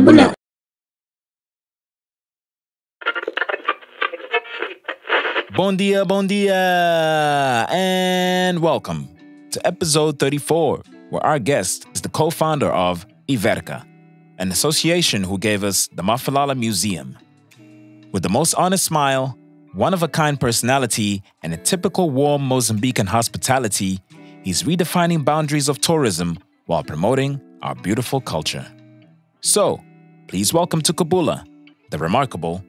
benar Bon dia, bon dia, and welcome to episode 34, where our guest is the co founder of Iverca, an association who gave us the Mafalala Museum. With the most honest smile, one of a kind personality, and a typical warm Mozambican hospitality, he's redefining boundaries of tourism while promoting our beautiful culture. So, Please welcome to Kabula the remarkable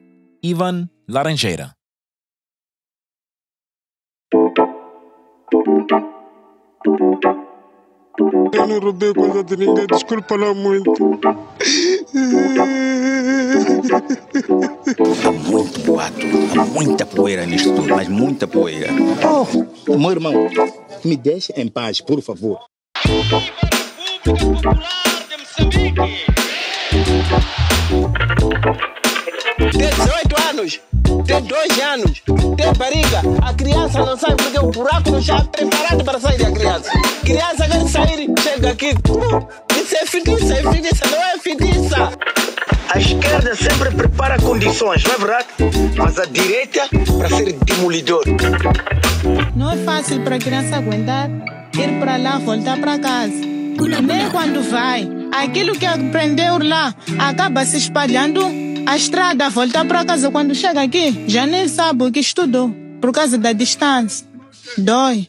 Ivan Laranjeira. Eu não roubei coisa de ninguém, desculpa lá muito. Há muito boato, há muita poeira nisto tudo, mas muita poeira. Oh, meu irmão, me deixe em paz, por favor. Povo Popular de Moçambique. 18 anos, tem 2 anos, tem barriga. A criança não sai porque o buraco não está preparado para sair da criança. Criança quer sair, chega aqui. Uh, isso é fediça, é fediça, não é fediça. A esquerda sempre prepara condições, não é verdade? Mas a direita para ser demolidor. Não é fácil para a criança aguentar ir para lá, voltar para casa. Também quando vai, aquilo que aprendeu lá acaba se espalhando. A estrada volta para casa quando chega aqui, já nem sabe o que estudou, por causa da distância. Dói.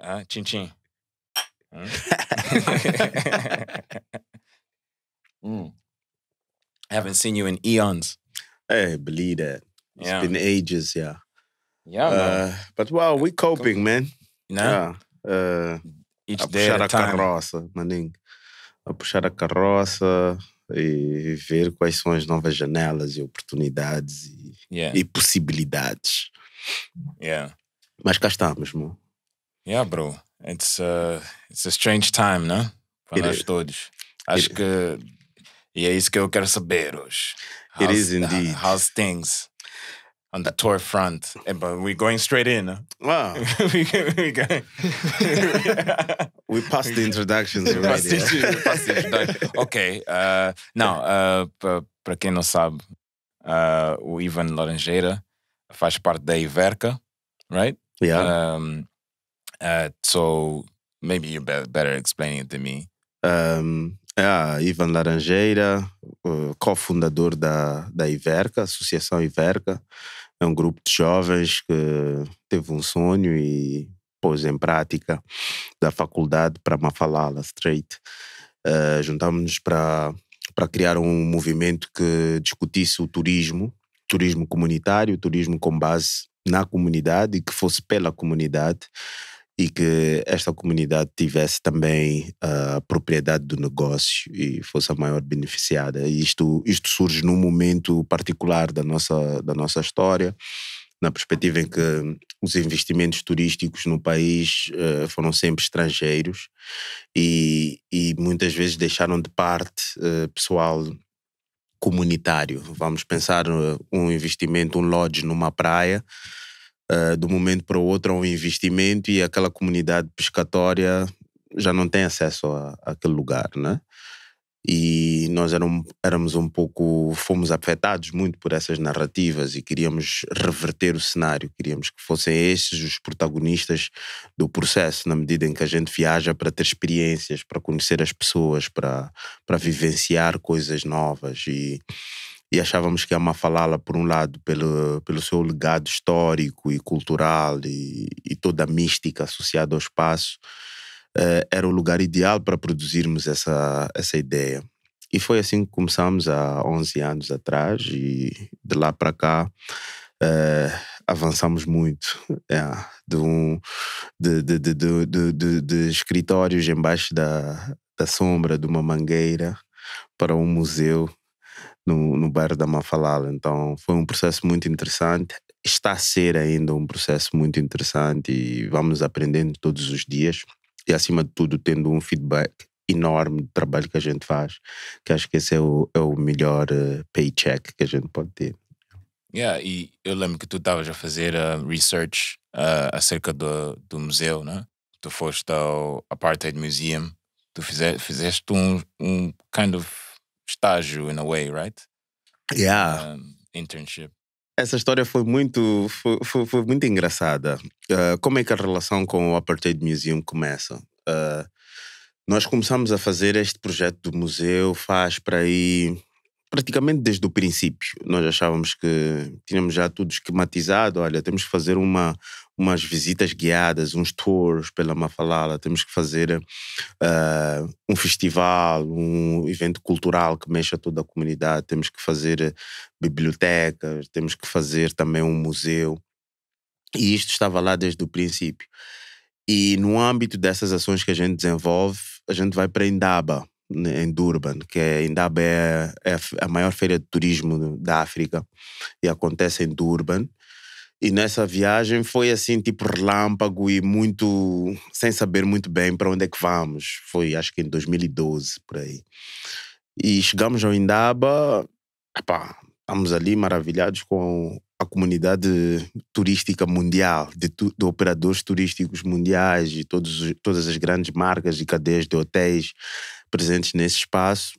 Ah, tchim-tchim. Hmm? Hum? Hmm. I haven't seen you in eons. Hey, eh, believe that. It's yeah. been ages, yeah. Yeah, uh, But well, we're coping, man. No. Yeah. Uh, Each a puxar a carroça, maninho. A puxar a carroça e ver quais são as novas janelas e oportunidades e, yeah. e possibilidades. Yeah. Mas cá estamos, mano. Yeah, bro. It's a, uh, it's a strange time, né? Para nós todos. Acho que. E é isso que eu quero saber hoje. How's, It is indeed. How's things? on the tour front, eh, but we're going straight in. Wow. we, we, going. we passed the introductions already. ok. Uh, now uh, para quem não sabe, uh, o Ivan Laranjeira faz parte da Iverca, right? Yeah. Um, uh, so maybe you better explain it to me. Um, yeah, Ivan Laranjeira, co-fundador da, da Iverca, Associação Iverca. É um grupo de jovens que teve um sonho e pôs em prática da faculdade para Mafalala Straight. Uh, eh, Juntámos-nos para para criar um movimento que discutisse o turismo, turismo comunitário, turismo com base na comunidade e que fosse pela comunidade, e que esta comunidade tivesse também ah, a propriedade do negócio e fosse a maior beneficiada. E isto, isto surge num momento particular da nossa, da nossa história, na perspectiva em que os investimentos turísticos no país uh, foram sempre estrangeiros e, e, muitas vezes deixaram de parte uh, pessoal comunitário. Vamos pensar um investimento, um lodge numa praia, uh, de um momento para o outro a um investimento e aquela comunidade pescatória já não tem acesso a, aquele lugar, né? E nós eram, éramos um pouco, fomos afetados muito por essas narrativas e queríamos reverter o cenário, queríamos que fossem esses os protagonistas do processo, na medida em que a gente viaja para ter experiências, para conhecer as pessoas, para, para vivenciar coisas novas. E, e achávamos que é a Mafalala, por um lado, pelo, pelo seu legado histórico e cultural e, e toda a mística associada ao espaço, eh, era o lugar ideal para produzirmos essa, essa ideia. E foi assim que começamos há 11 anos atrás e de lá para cá eh, avançamos muito. É, de, um, de, de, de, de, escritórios embaixo da, da sombra de uma mangueira para um museu no, no bairro da Mafalala. Então foi um processo muito interessante. Está a ser ainda um processo muito interessante e vamos aprendendo todos os dias. E acima de tudo, tendo um feedback enorme do trabalho que a gente faz, que acho que esse é o, é o melhor eh, paycheck que a gente pode ter. Yeah, e eu lembro que tu estavas a fazer uh, research uh, acerca do, do museu, né? Tu foste ao Apartheid Museum, tu fizeste, fizeste um, um kind of estágio, in a way, right? Yeah. Um, internship. Essa história foi muito, foi, foi, foi muito engraçada. Uh, como é que a relação com o Apartheid Museum começa? Uh, nós começamos a fazer este projeto do museu faz para aí praticamente desde o princípio. Nós achávamos que tínhamos já tudo esquematizado, olha, temos que fazer uma, umas visitas guiadas, uns tours pela Mafalala, temos que fazer uh, um festival, um evento cultural que mexa toda a comunidade, temos que fazer eh, bibliotecas, temos que fazer também um museu. E isto estava lá desde o princípio. E no âmbito dessas ações que a gente desenvolve, a gente vai para Indaba, né, em Durban, que é, Indaba é, é a maior feira de turismo da África e acontece em Durban. E nessa viagem foi assim, tipo relâmpago e muito. sem saber muito bem para onde é que vamos. Foi acho que em 2012 por aí. E chegamos ao Indaba, epá, estamos ali maravilhados com a comunidade turística mundial, de, tu, de operadores turísticos mundiais e todos, todas as grandes marcas e cadeias de hotéis presentes nesse espaço.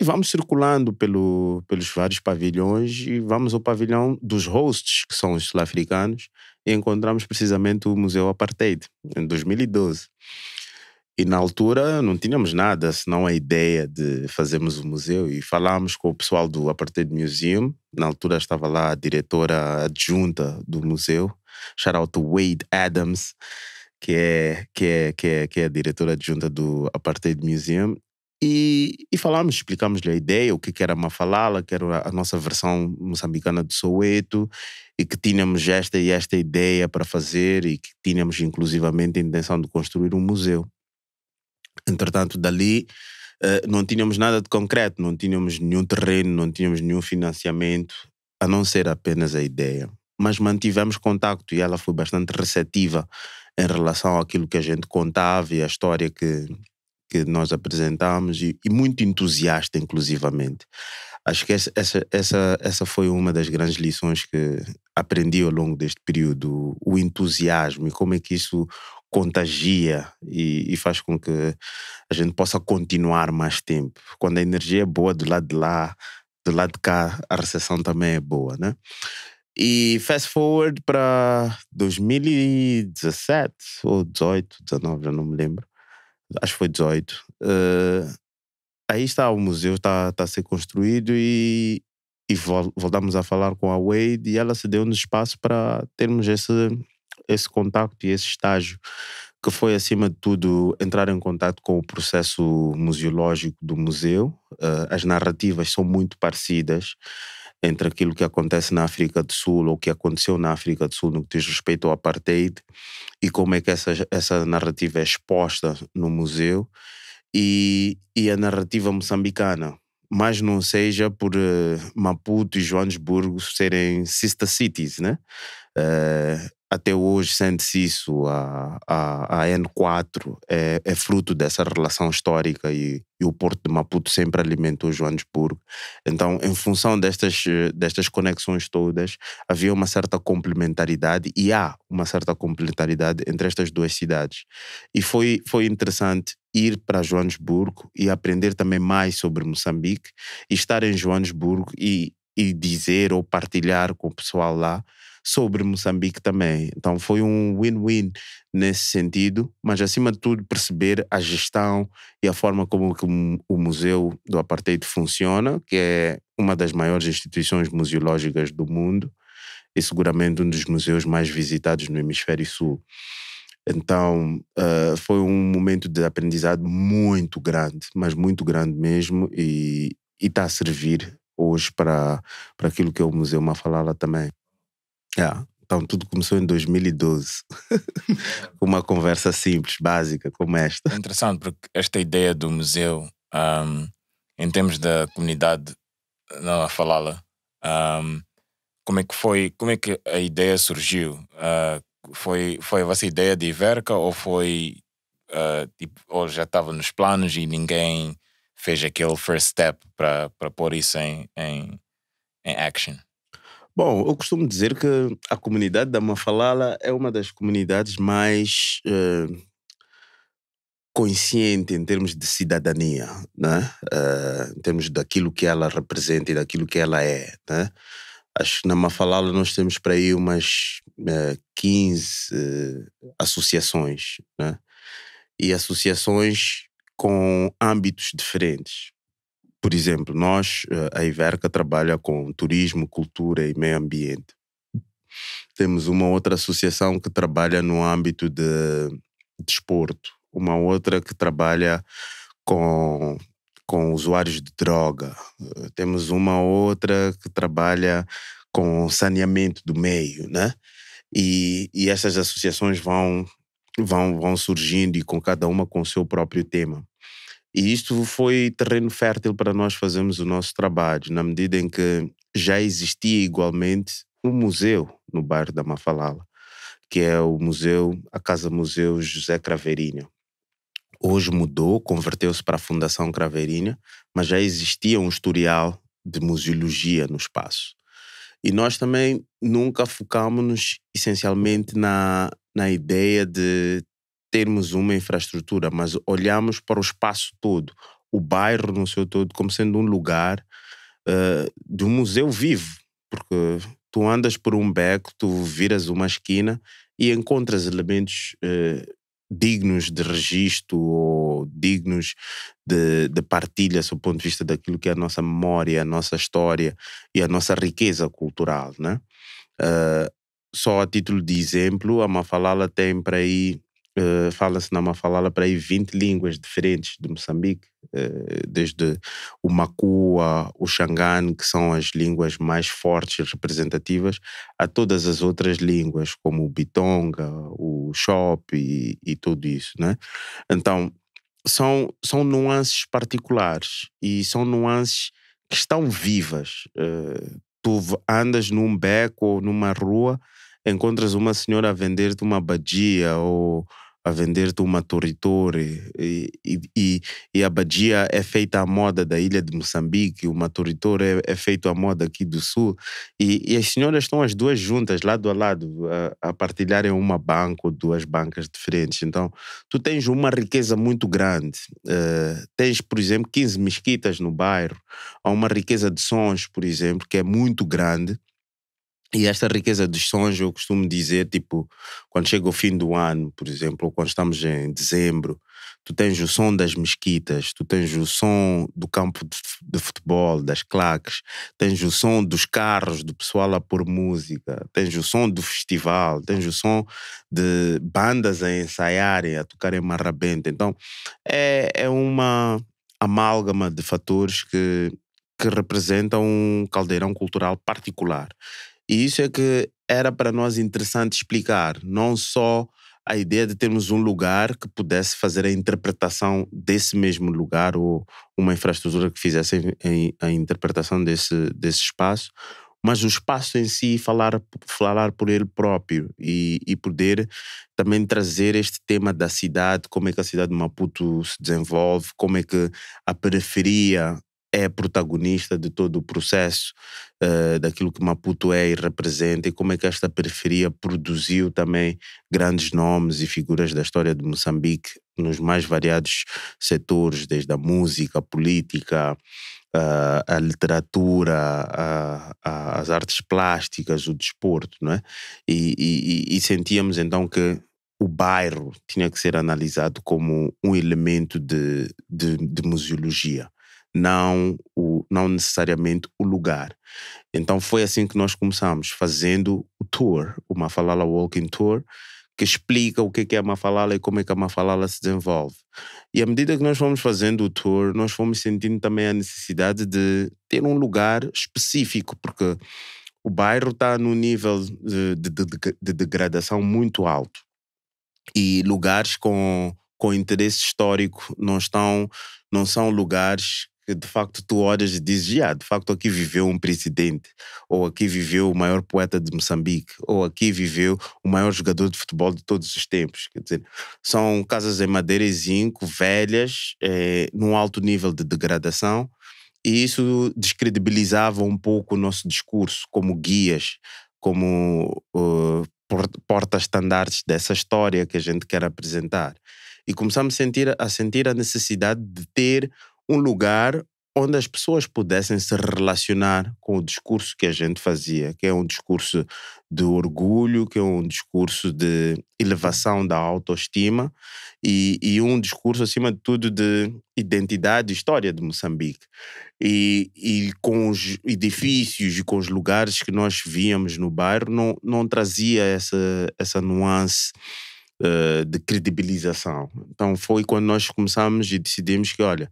E vamos circulando pelo, pelos vários pavilhões e vamos ao pavilhão dos hosts, que são os sul-africanos, e encontramos precisamente o Museu Apartheid, em 2012. E na altura não tínhamos nada, senão a ideia de fazermos o um museu. E falámos com o pessoal do Apartheid Museum. Na altura estava lá a diretora adjunta do museu, shout Wade Adams, que é, que é, que é, que é a diretora adjunta do Apartheid Museum. E, e explicámos lhe a ideia, o que, é era era Mafalala, que era a nossa versão moçambicana do Soweto, e que tínhamos esta e esta ideia para fazer, e que tínhamos inclusivamente a intenção de construir um museu. Entretanto, dali eh, não tínhamos nada de concreto, não tínhamos nenhum terreno, não tínhamos nenhum financiamento, a não ser apenas a ideia. Mas mantivemos contato e ela foi bastante receptiva em relação àquilo que a gente contava e a história que, que nós apresentámos e, e, muito entusiasta, inclusivamente. Acho que essa, essa, essa foi uma das grandes lições que aprendi ao longo deste período, o entusiasmo e como é que isso contagia e, e, faz com que a gente possa continuar mais tempo. Quando a energia é boa do lado de lá, do lado de cá, a recessão também é boa, né? E fast forward para 2017 ou 18, 19, já não me lembro acho que foi 18. Uh, ah, aí está, o museu está, está a ser construído e, e voltamos a falar com a Wade e ela se deu no espaço para termos esse, esse contato e esse estágio que foi acima de tudo entrar em contato com o processo museológico do museu. Uh, as narrativas são muito parecidas entre aquilo que acontece na África do Sul ou que aconteceu na África do Sul no que diz respeito ao apartheid e como é que essa, essa narrativa é exposta no museu e, e a narrativa moçambicana. Mas não seja por uh, Maputo e Joanesburgo serem sister cities, né? Uh, até hoje sente-se isso, a, a, a N4 é, é, fruto dessa relação histórica e, e, o Porto de Maputo sempre alimentou Joanesburgo. Então, em função destas, eh, destas conexões todas, havia uma certa complementaridade e há uma certa complementaridade entre estas duas cidades. E foi, foi interessante ir para Joanesburgo e aprender também mais sobre Moçambique, e estar em Joanesburgo e, e dizer ou partilhar com o pessoal lá sobre Moçambique também. Então foi um win-win nesse sentido, mas acima de tudo perceber a gestão e a forma como o Museu do Apartheid funciona, que é uma das maiores instituições museológicas do mundo e seguramente um dos museus mais visitados no hemisfério sul. Então, uh, foi um momento de aprendizado muito grande, mas muito grande mesmo, e está a servir hoje para, para aquilo que é o Museu Mafalala também. Yeah. É, então, tudo começou em 2012. Uma conversa simples, básica, como esta. É interessante, porque esta ideia do museu, um, em termos da comunidade, não a falá-la, um, como é que foi, como é que a ideia surgiu? Uh, foi, foi a vossa ideia de Iverca ou foi, uh, tipo, ou já estava nos planos e ninguém fez aquele first step para pôr isso em, em, em action? Bom, eu costumo dizer que a comunidade da Mafalala é uma das comunidades mais eh, consciente em termos de cidadania, né? Eh, em termos daquilo que ela representa e daquilo que ela é. Né? Acho que na Mafalala nós temos para aí umas eh, 15 eh, associações, né? e associações com âmbitos diferentes. Por exemplo, nós, eh, a Iverca, trabalha com turismo, cultura e meio ambiente. Temos uma outra associação que trabalha no âmbito de desporto, de uma outra que trabalha com, com usuários de droga, eh, temos uma outra que trabalha com saneamento do meio, né? E, e essas associações vão, vão, vão surgindo e com cada uma com o seu próprio tema. E isto foi terreno fértil para nós fazermos o nosso trabalho, na medida em que já existia igualmente um museu no bairro da Mafalala, que é o museu, a Casa Museu José Craveirinho. Hoje mudou, converteu-se para a Fundação Craveirinha, mas já existia um historial de museologia no espaço. E nós também nunca focámos-nos essencialmente na, na ideia de termos uma infraestrutura, mas olhamos para o espaço todo, o bairro no seu todo, como sendo um lugar uh, de um museu vivo. Porque tu andas por um beco, tu viras uma esquina e encontras elementos uh, dignos de registro ou dignos de, de partilha, sob o ponto de vista daquilo que é a nossa memória, a nossa história e a nossa riqueza cultural, né? Uh, só a título de exemplo, a Mafalala tem para aí eh, fala-se na Mafalala para aí 20 línguas diferentes de Moçambique, uh, desde o Makua, o Xangane, que são as línguas mais fortes e representativas, a todas as outras línguas, como o Bitonga, o Xop e, e, tudo isso. Né? Então, são, são nuances particulares e são nuances que estão vivas. Uh, tu andas num beco ou numa rua encontras uma senhora a vender-te uma badia ou a vender-te uma torritore e, e, e, a badia é feita à moda da ilha de Moçambique, uma torritore é, é feita à moda aqui do sul e, e, as senhoras estão as duas juntas, lado a lado, a, a partilharem uma banca ou duas bancas diferentes. Então, tu tens uma riqueza muito grande. Uh, tens, por exemplo, 15 mesquitas no bairro. Há uma riqueza de sons, por exemplo, que é muito grande e esta riqueza dos sons, eu costumo dizer, tipo, quando chega o fim do ano, por exemplo, ou quando estamos em dezembro, tu tens o som das mesquitas, tu tens o som do campo de futebol, das claques, tens o som dos carros, do pessoal a pôr música, tens o som do festival, tens o som de bandas a ensaiarem, a tocarem marrabenta. Então, é, é uma amálgama de fatores que, que representam um caldeirão cultural particular. E isso é que era para nós interessante explicar, não só a ideia de termos um lugar que pudesse fazer a interpretação desse mesmo lugar ou uma infraestrutura que fizesse a interpretação desse, desse espaço, mas o espaço em si falar, falar por ele próprio e, e poder também trazer este tema da cidade, como é que a cidade de Maputo se desenvolve, como é que a periferia é protagonista de todo o processo uh, daquilo que Maputo é e representa e como é que esta periferia produziu também grandes nomes e figuras da história de Moçambique nos mais variados setores, desde a música, a política, uh, a literatura, as artes plásticas, o desporto, não é? e, e, e sentíamos então que o bairro tinha que ser analisado como um elemento de, de, de museologia não, o, não necessariamente o lugar. Então foi assim que nós começamos, fazendo o tour, o Mafalala Walking Tour, que explica o é que é a Mafalala e como é que a Mafalala se desenvolve. E à medida que nós fomos fazendo o tour, nós fomos sentindo também a necessidade de ter um lugar específico, porque o bairro está num nível de, de, de, de degradação muito alto. E lugares com com interesse histórico não estão não são lugares de facto tu olhas e dizes, yeah, de facto aqui viveu um presidente, ou aqui viveu o maior poeta de Moçambique, ou aqui viveu o maior jogador de futebol de todos os tempos. Quer dizer, são casas em madeira e zinco, velhas, é, num alto nível de degradação, e isso descredibilizava um pouco o nosso discurso como guias, como uh, porta-estandartes dessa história que a gente quer apresentar. E começamos a sentir, a sentir a necessidade de ter um lugar onde as pessoas pudessem se relacionar com o discurso que a gente fazia, que é um discurso de orgulho, que é um discurso de elevação da autoestima e, e um discurso, acima de tudo, de identidade e história de Moçambique. E, e, com os edifícios e com os lugares que nós víamos no bairro, não, não trazia essa, essa nuance uh, de credibilização. Então foi quando nós começamos e decidimos que, olha,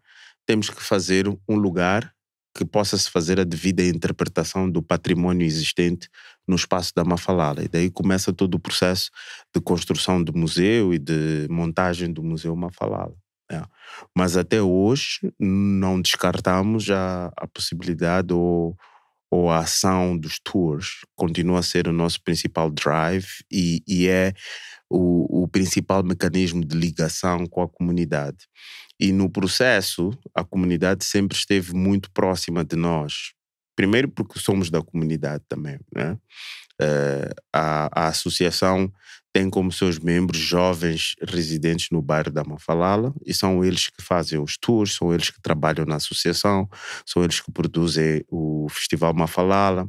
temos que fazer um lugar que possa se fazer a devida interpretação do património existente no espaço da Mafalala. E daí começa todo o processo de construção do museu e de montagem do Museu Mafalala. É. Mas até hoje não descartamos a, a possibilidade ou, ou a ação dos tours. Continua a ser o nosso principal drive e, e é o, o principal mecanismo de ligação com a comunidade. E no processo, a comunidade sempre esteve muito próxima de nós. Primeiro, porque somos da comunidade também. Né? Uh, a, a, associação tem como seus membros jovens residentes no bairro da Mafalala e são eles que fazem os tours, são eles que trabalham na associação, são eles que produzem o Festival Mafalala,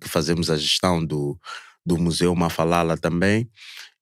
que fazemos a gestão do, do Museu Mafalala também.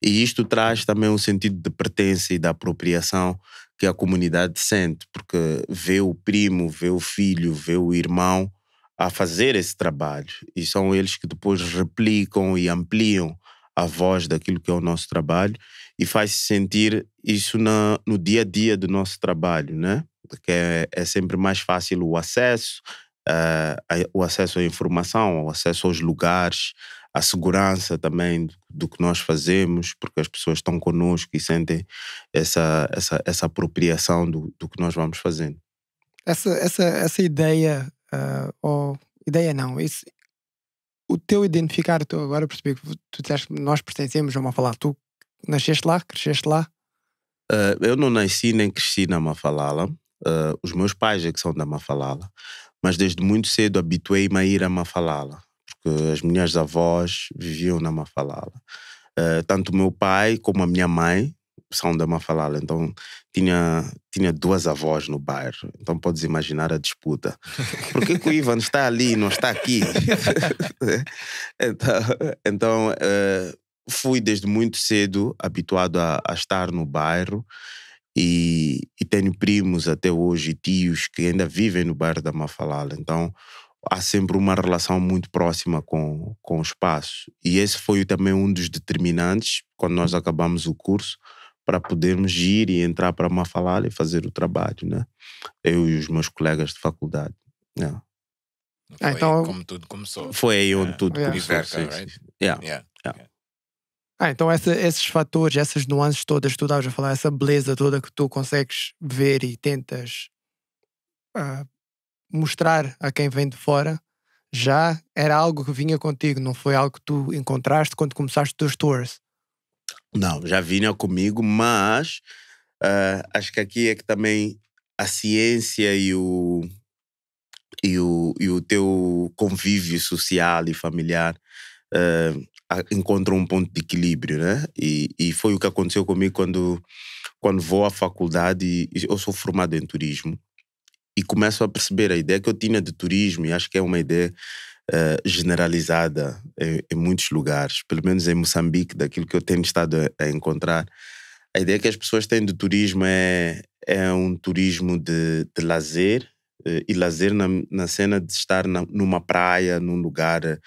E isto traz também um sentido de pertença e da apropriação que a comunidade sente, porque vê o primo, vê o filho, vê o irmão a fazer esse trabalho. E são eles que depois replicam e ampliam a voz daquilo que é o nosso trabalho e faz-se sentir isso na, no dia a dia do nosso trabalho, né? Porque é, é sempre mais fácil o acesso, uh, o acesso à informação, o acesso aos lugares, a segurança também do, que nós fazemos, porque as pessoas estão conosco e sentem essa, essa, essa apropriação do, do que nós vamos fazendo. Essa, essa, essa ideia, uh, ou ideia não, esse, o teu identificar, tu agora percebi que tu disseste que nós pertencemos a Mafalá, tu nasceste lá, cresceste lá? Uh, eu não nasci nem cresci na Mafalala, uh, os meus pais é que são da Mafalala, mas desde muito cedo habituei-me a ir a Mafalala porque as minhas avós viviam na Mafalala. Uh, tanto meu pai como a minha mãe são da Mafalala, então tinha, tinha duas avós no bairro, então podes imaginar a disputa. Por que, que o Ivan está ali e não está aqui? então, então uh, fui desde muito cedo habituado a, a estar no bairro. E, e, tenho primos até hoje, tios que ainda vivem no bairro da Mafalala. Então, há sempre uma relação muito próxima com, com o espaço. E esse foi também um dos determinantes, quando nós acabamos o curso, para podermos ir e entrar para uma falada e fazer o trabalho, né? Eu e os meus colegas de faculdade. Yeah. Né? Foi ah, então, como tudo começou. Foi aí onde yeah. É. tudo yeah. começou. Diverca, right? yeah. Ah, então essa, esses fatores, essas nuances todas, tu estavas a falar, essa beleza toda que tu consegues ver e tentas uh, mostrar a quem vem de fora já era algo que vinha contigo, não foi algo que tu encontraste quando começaste os teus tours? Não, já vinha comigo, mas uh, acho que aqui é que também a ciência e o, e o, e o teu convívio social e familiar uh, encontram um ponto de equilíbrio, né? E, e foi o que aconteceu comigo quando, quando vou à faculdade. Eu sou formado em turismo e começo a perceber a ideia que eu tinha de turismo, e acho que é uma ideia uh, generalizada em, em, muitos lugares, pelo menos em Moçambique, daquilo que eu tenho estado a, a encontrar. A ideia que as pessoas têm de turismo é, é um turismo de, de lazer, uh, e lazer na, na, cena de estar na, numa praia, num lugar eh,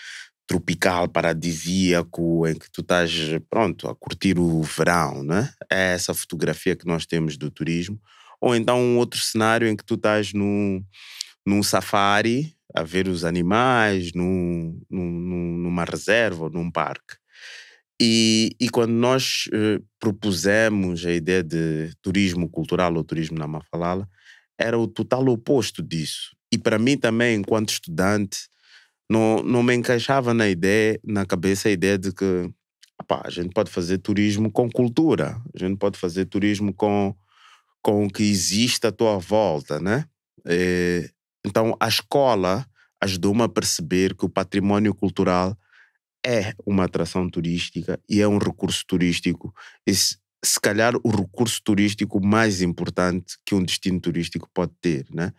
tropical, paradisíaco, em que tu estás, pronto, a curtir o verão, né? É essa fotografia que nós temos do turismo ou então um outro cenário em que tu estás num, num safari a ver os animais, num, num, numa reserva ou num parque. E, e quando nós eh, propusemos a ideia de turismo cultural ou turismo na Mafalala, era o total oposto disso. E para mim também, enquanto estudante, não, não me encaixava na ideia, na cabeça a ideia de que a gente pode fazer turismo com cultura, a gente pode fazer turismo com com o que existe à tua volta, né? É, então, a escola ajudou-me a perceber que o património cultural é uma atração turística e é um recurso turístico. se calhar o recurso turístico mais importante que um destino turístico pode ter, né?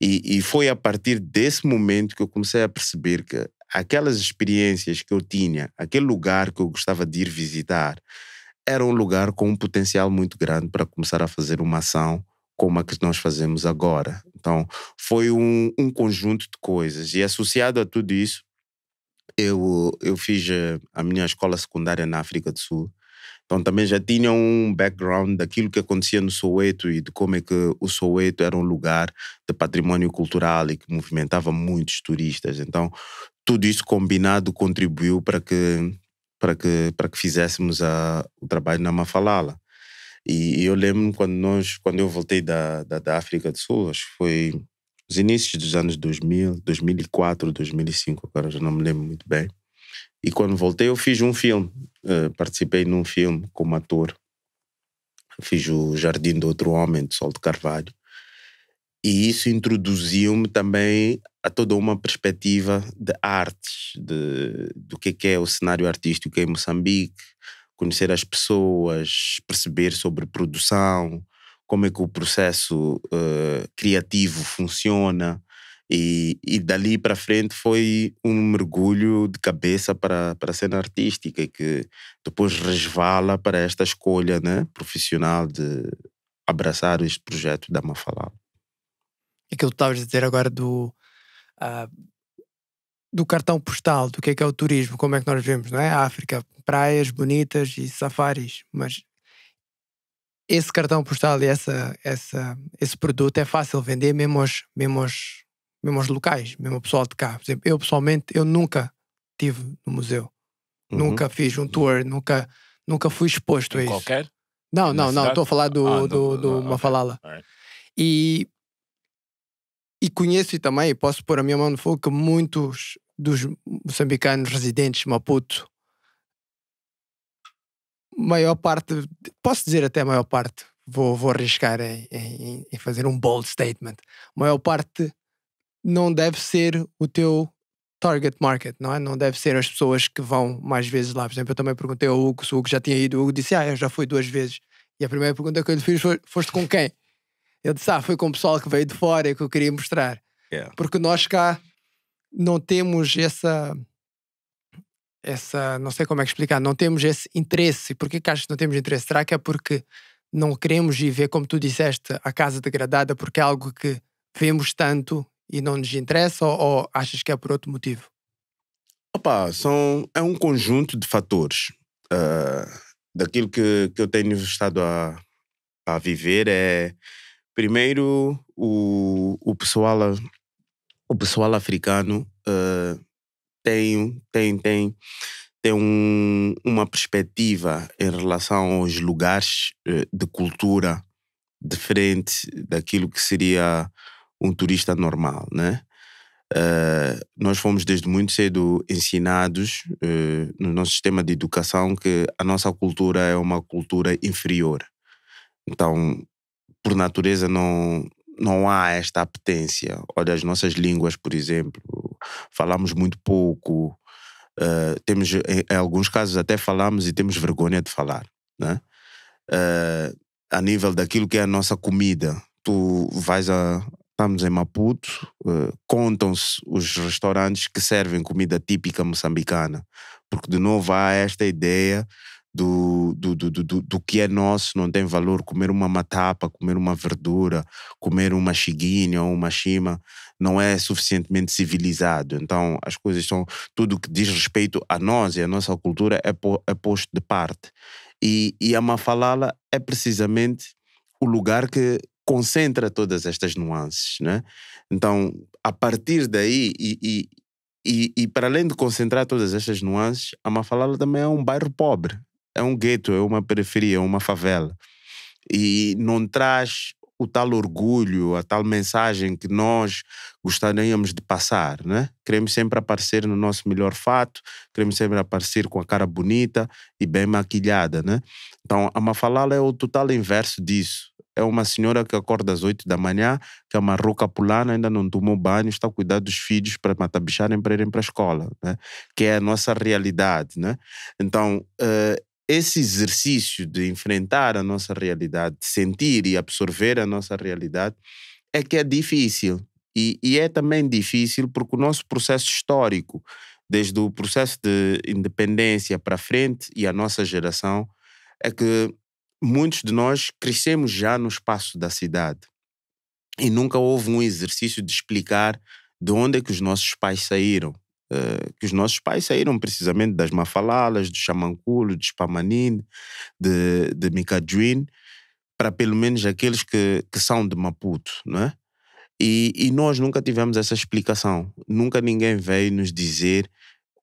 E, e, foi a partir desse momento que eu comecei a perceber que aquelas experiências que eu tinha, aquele lugar que eu gostava de ir visitar, era um lugar com um potencial muito grande para começar a fazer uma ação como a que nós fazemos agora. Então, foi um, um conjunto de coisas. E associado a tudo isso, eu, eu fiz eh, a minha escola secundária na África do Sul. Então, também já tinha um background daquilo que acontecia no Soweto e de como é que o Soweto era um lugar de património cultural e que movimentava muitos turistas. Então, tudo isso combinado contribuiu para que para que para que fizéssemos a, o trabalho na Mafalala. E, e eu lembro quando nós quando eu voltei da, da, da África do Sul, acho que foi os inícios dos anos 2000, 2004, 2005, agora já não me lembro muito bem. E quando voltei, eu fiz um filme, uh, participei num filme como ator. Fiz o Jardim do Outro Homem, de Sol de Carvalho. E isso introduziu-me também a toda uma perspectiva de artes, de, do é que é o cenário artístico em Moçambique, conhecer as pessoas, perceber sobre produção, como é que o processo uh, criativo funciona. E, e dali para frente foi um mergulho de cabeça para, para a cena artística, que depois resvala para esta escolha né, profissional de abraçar este projeto da Mafalala aquilo que estavas a dizer agora do, uh, do cartão postal, do que é que é o turismo, como é que nós vemos, não é? A África, praias bonitas e safaris, mas esse cartão postal e essa, essa, esse produto é fácil vender mesmo aos, mesmo aos, mesmo aos locais, mesmo ao pessoal de cá. Por exemplo, eu pessoalmente, eu nunca tive no museu. Uhum. Nunca fiz um tour, nunca, nunca fui exposto a isso. Qualquer? Não, não, não. Estou a falar do, ah, do, do, do ah, okay. Mafalala. Right. E e conheço e também posso pôr a minha mão no fogo que muitos dos moçambicanos residentes de Maputo, maior parte, posso dizer até a maior parte, vou, vou arriscar em, em, em fazer um bold statement, maior parte não deve ser o teu target market, não é? Não deve ser as pessoas que vão mais vezes lá. Por exemplo, eu também perguntei ao Hugo se o Hugo já tinha ido. O Hugo disse, ah, eu já fui duas vezes. E a primeira pergunta que eu lhe fiz foi, foste com quem? Eu disse, ah, foi com o pessoal que veio de fora e que eu queria mostrar. Yeah. Porque nós cá não temos essa essa, não sei como é que explicar, não temos esse interesse. Por que achas que não temos interesse? Será que é porque não queremos viver, como tu disseste, a casa degradada porque é algo que vemos tanto e não nos interessa ou, ou achas que é por outro motivo? Opa, são, é um conjunto de fatores. Uh, daquilo que, que eu tenho estado a, a viver é Primeiro, o, o, pessoal, o pessoal africano uh, tem, tem, tem, tem um, uma perspectiva em relação aos lugares uh, de cultura diferente daquilo que seria um turista normal, né? Uh, nós fomos desde muito cedo ensinados uh, no nosso sistema de educação que a nossa cultura é uma cultura inferior. Então, por natureza, não, não há esta apetência. Olha, as nossas línguas, por exemplo, falamos muito pouco. Uh, temos, em, em, alguns casos, até falamos e temos vergonha de falar. Né? Uh, a nível daquilo que é a nossa comida, tu vais a. Estamos em Maputo, uh, contam-se os restaurantes que servem comida típica moçambicana, porque de novo há esta ideia do, do, do, do, do que é nosso não tem valor. Comer uma matapa, comer uma verdura, comer uma chiguinha ou uma chima não é suficientemente civilizado. Então, as coisas são. Tudo que diz respeito a nós e à nossa cultura é, po, é posto de parte. E, e a Mafalala é precisamente o lugar que concentra todas estas nuances. Né? Então, a partir daí, e, e e, e, para além de concentrar todas estas nuances, a Mafalala também é um bairro pobre é um gueto, é uma periferia, é uma favela. E não traz o tal orgulho, a tal mensagem que nós gostaríamos de passar, né? Queremos sempre aparecer no nosso melhor fato, queremos sempre aparecer com a cara bonita e bem maquilhada, né? Então, a Mafalala é o total inverso disso. É uma senhora que acorda às oito da manhã, que é uma rouca pulana, ainda não tomou banho, está a cuidar dos filhos para matabicharem para irem para a escola, né? Que é a nossa realidade, né? Então, uh, esse exercício de enfrentar a nossa realidade, de sentir e absorver a nossa realidade, é que é difícil. E, e, é também difícil porque o nosso processo histórico, desde o processo de independência para frente e a nossa geração, é que muitos de nós crescemos já no espaço da cidade. E nunca houve um exercício de explicar de onde é que os nossos pais saíram, eh, que os nossos pais saíram precisamente das Mafalalas, do Xamanculo, de Spamanin, de, de Micajuin, para pelo menos aqueles que, que são de Maputo, não é? E, e, nós nunca tivemos essa explicação. Nunca ninguém veio nos dizer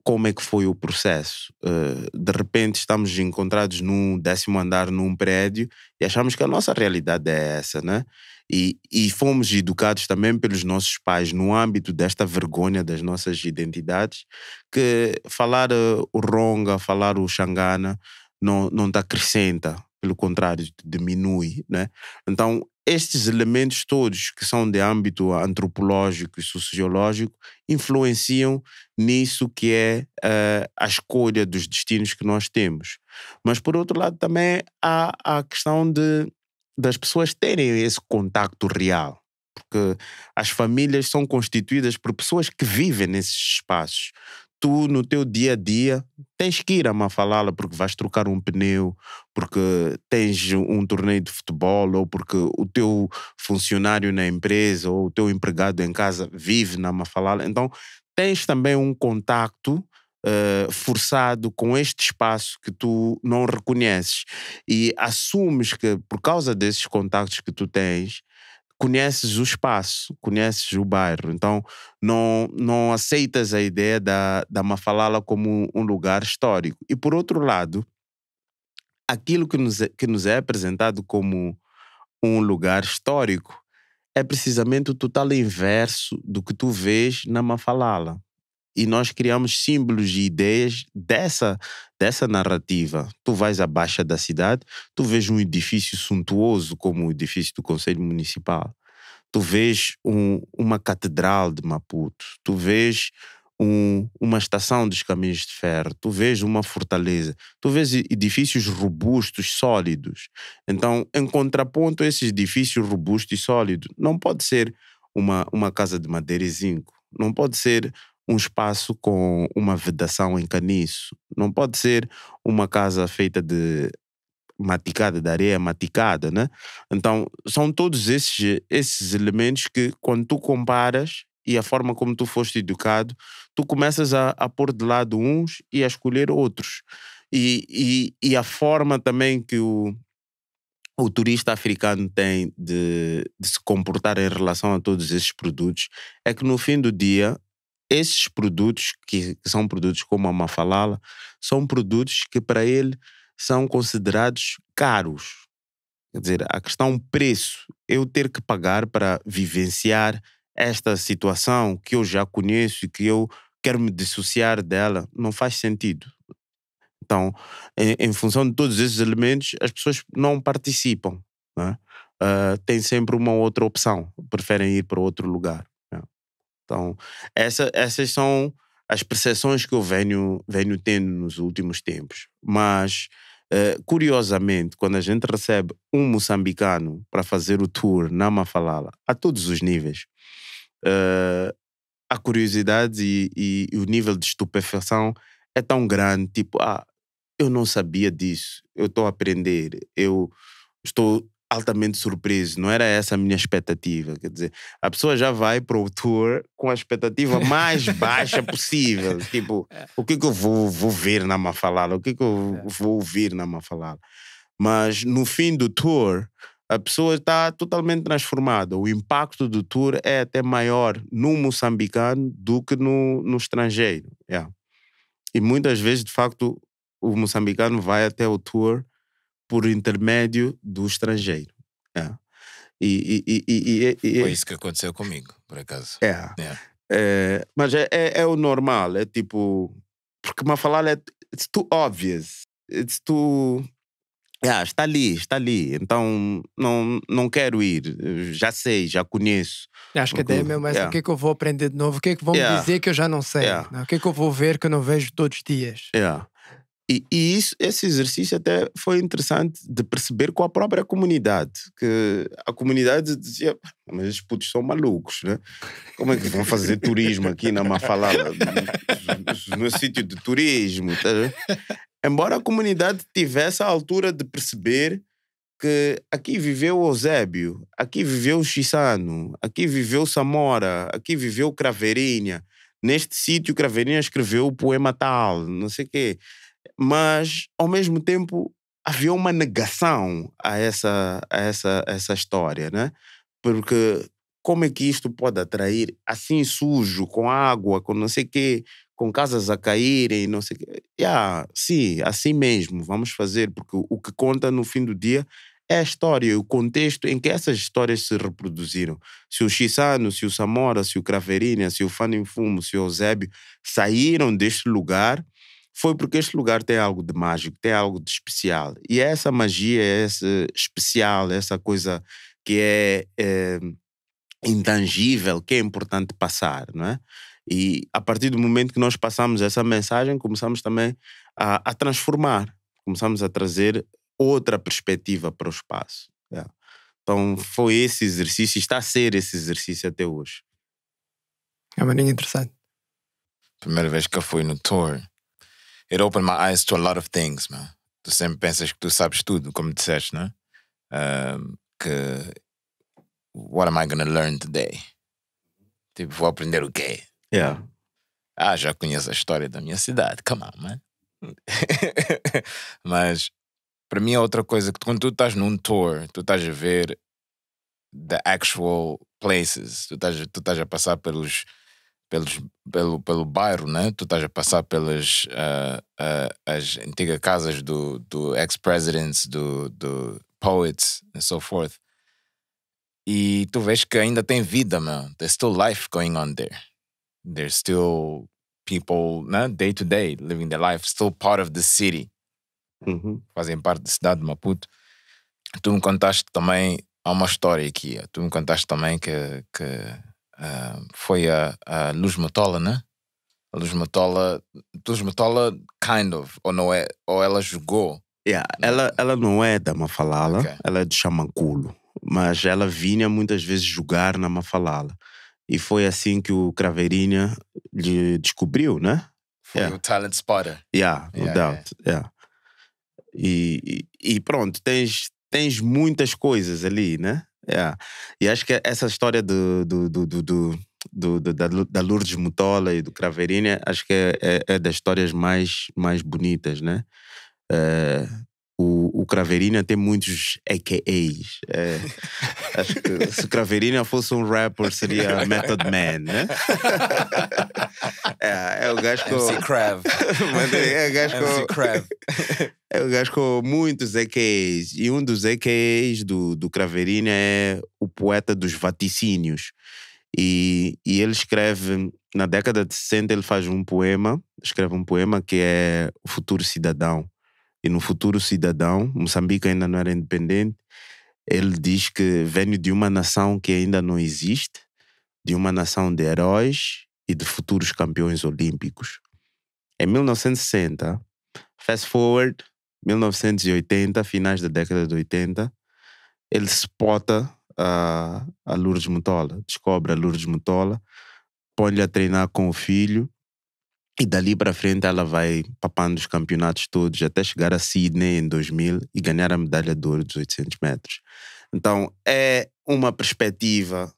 como é que foi o processo? Uh, de repente estamos encontrados num décimo andar num prédio e achamos que a nossa realidade é essa, né? E, e fomos educados também pelos nossos pais no âmbito desta vergonha das nossas identidades, que falar uh, o ronga, falar o xangana não, não te acrescenta pelo contrário, diminui. Né? Então, estes elementos todos que são de âmbito antropológico e sociológico influenciam nisso que é uh, a escolha dos destinos que nós temos. Mas, por outro lado, também há a questão de, das pessoas terem esse contacto real. Porque as famílias são constituídas por pessoas que vivem nesses espaços tu, no teu dia a dia, tens que ir a Mafalala porque vais trocar um pneu, porque tens um torneio de futebol, ou porque o teu funcionário na empresa ou o teu empregado em casa vive na Mafalala. Então, tens também um contacto Uh, forçado com este espaço que tu não reconheces e assumes que por causa desses contactos que tu tens conheces o espaço, conheces o bairro. Então, não, não aceitas a ideia da, da Mafalala como um lugar histórico. E, por outro lado, aquilo que nos, é, que nos é apresentado como um lugar histórico é precisamente o total inverso do que tu vês na Mafalala e nós criamos símbolos e ideias dessa, dessa narrativa. Tu vais à Baixa da cidade, tu vês um edifício suntuoso como o edifício do Conselho Municipal. Tu vês um, uma catedral de Maputo, tu vês um, uma estação dos caminhos de ferro, tu vês uma fortaleza, tu vês edifícios robustos, sólidos. Então, em contraponto esses edifícios robustos e sólidos, não pode ser uma, uma casa de madeira e zinco, não pode ser um espaço com uma vedação em caniço. Não pode ser uma casa feita de maticada, de areia maticada, né? Então, são todos esses, esses elementos que, quando tu comparas e a forma como tu foste educado, tu começas a, a pôr de lado uns e a escolher outros. E, e, e a forma também que o, o turista africano tem de, de, se comportar em relação a todos esses produtos é que no fim do dia esses produtos, que são produtos como a Mafalala, são produtos que para ele são considerados caros. Quer dizer, a questão preço, eu ter que pagar para vivenciar esta situação que eu já conheço e que eu quero me dissociar dela, não faz sentido. Então, em, em função de todos esses elementos, as pessoas não participam. Né? Uh, ah, tem sempre uma outra opção, preferem ir para outro lugar. Então, essa, essas são as percepções que eu venho, venho tendo nos últimos tempos. Mas, uh, curiosamente, quando a gente recebe um moçambicano para fazer o tour na Mafalala, a todos os níveis, uh, a curiosidade e, e, e, o nível de estupefação é tão grande, tipo, ah, eu não sabia disso, eu estou a aprender, eu estou altamente surpreso, não era essa a minha expectativa. Quer dizer, a pessoa já vai para o tour com a expectativa mais baixa possível. Tipo, é. o que, é que eu vou, vou ver na Mafalala? O que, é que eu vou ouvir na Mafalala? Mas no fim do tour, a pessoa está totalmente transformada. O impacto do tour é até maior no moçambicano do que no, no estrangeiro. Yeah. E muitas vezes, de facto, o moçambicano vai até o tour por intermédio do estrangeiro. É. E, e, e, e, Foi isso que aconteceu comigo, por acaso. É. Eh, é. é mas é, é, o normal, é tipo. Porque uma falar é. It's too obvious. It's too. está ali, está ali. Então não, não quero ir. Já sei, já conheço. Acho que até mesmo Mas é o que é que eu vou aprender de novo? O que é que vão yeah. dizer que eu já não sei? Yeah. Não? O que é que eu vou ver que eu não vejo todos os dias? Yeah. E, e isso, esse exercício até foi interessante de perceber com a própria comunidade, que a comunidade dizia, mas os putos são malucos, né? Como é que vão fazer turismo aqui na Mafalala, no, no sítio de turismo? Tá? Embora a comunidade tivesse a altura de perceber que aqui viveu Eusébio, aqui viveu Chissano, aqui viveu Samora, aqui viveu Craveirinha, neste sítio Craveirinha escreveu o poema tal, não sei o quê mas ao mesmo tempo havia uma negação a essa, a essa, a essa história, né? Porque como é que isto pode atrair assim sujo, com água, com não sei o quê, com casas a caírem, não sei o quê? Yeah, sim, assim mesmo, vamos fazer, porque o que conta no fim do dia é a história, o contexto em que essas histórias se reproduziram. Se o Chisano, se o Samora, se o Craverinha, se o Fano Infumo, se o Eusébio saíram deste lugar foi porque este lugar tem algo de mágico, tem algo de especial. E é essa magia, é esse especial, é essa coisa que é, é, intangível, que é importante passar, não é? E a partir do momento que nós passamos essa mensagem, começamos também a, a transformar, começamos a trazer outra perspectiva para o espaço. É. Então foi esse exercício, está a ser esse exercício até hoje. É uma linha interessante. Primeira vez que eu fui no tour, it opened my eyes to a lot of things, man. Tu sempre pensas que tu sabes tudo, como disseste, né? Um, que what am I gonna learn today? Tipo, vou aprender o quê? Yeah. Ah, já conheço a história da minha cidade, come on, man. Mas para mim é outra coisa que quando tu estás num tour, tu estás a ver the actual places, tu estás, tu estás a passar pelos pelos, pelo, pelo bairro, né? Tu estás a passar pelas uh, uh, as antigas casas do, do ex-presidents, do, do poets and so forth. E tu vês que ainda tem vida, man. There's still life going on there. There's still people, né? Day to day, living their life, still part of the city. Uhum. Fazem parte da cidade de Maputo. Tu me contaste também, há uma história aqui. Tu me contaste também que, que ah, foi a, a Luz Matola, né? A Luz Matola, Luz Matola, kind of, ou não é, ou ela jogou. Yeah, né? ela, ela não é da Mafalala, okay. ela é de Chamanculo, mas ela vinha muitas vezes jogar na Mafalala. E foi assim que o Craveirinha lhe descobriu, né? Foi yeah. o Talent Spotter. Yeah, no yeah, doubt. Yeah. yeah. E, e, e, pronto, tens, tens muitas coisas ali, né? Yeah. É. E acho que essa história do, do, do, do, do, do da, da Lourdes Mutola e do Craverini acho que é, é, é das histórias mais, mais bonitas, né? É, o, o Craverina tem muitos AKAs. É, acho que se Craverina fosse um rapper, seria Method Man, né? É, é o gajo com. MC Crav. é, é o gajo com. MC Crav. É o gajo com muitos AKAs. E um dos AKAs do, do Craverina é o poeta dos vaticínios. E, e ele escreve, na década de 60, ele faz um poema, escreve um poema que é O Futuro Cidadão e no futuro cidadão. Moçambique ainda não era independente. Ele diz que venho de uma nação que ainda não existe, de uma nação de heróis e de futuros campeões olímpicos. Em 1960, fast forward 1980, finais da década de 80, ele spota a, a Lourdes Mutola, descobre a Lourdes Mutola, põe-lhe a treinar com o filho e dali para frente ela vai papando os campeonatos todos até chegar a Sydney em 2000 e ganhar a medalha de ouro dos 800 metros. Então é uma perspectiva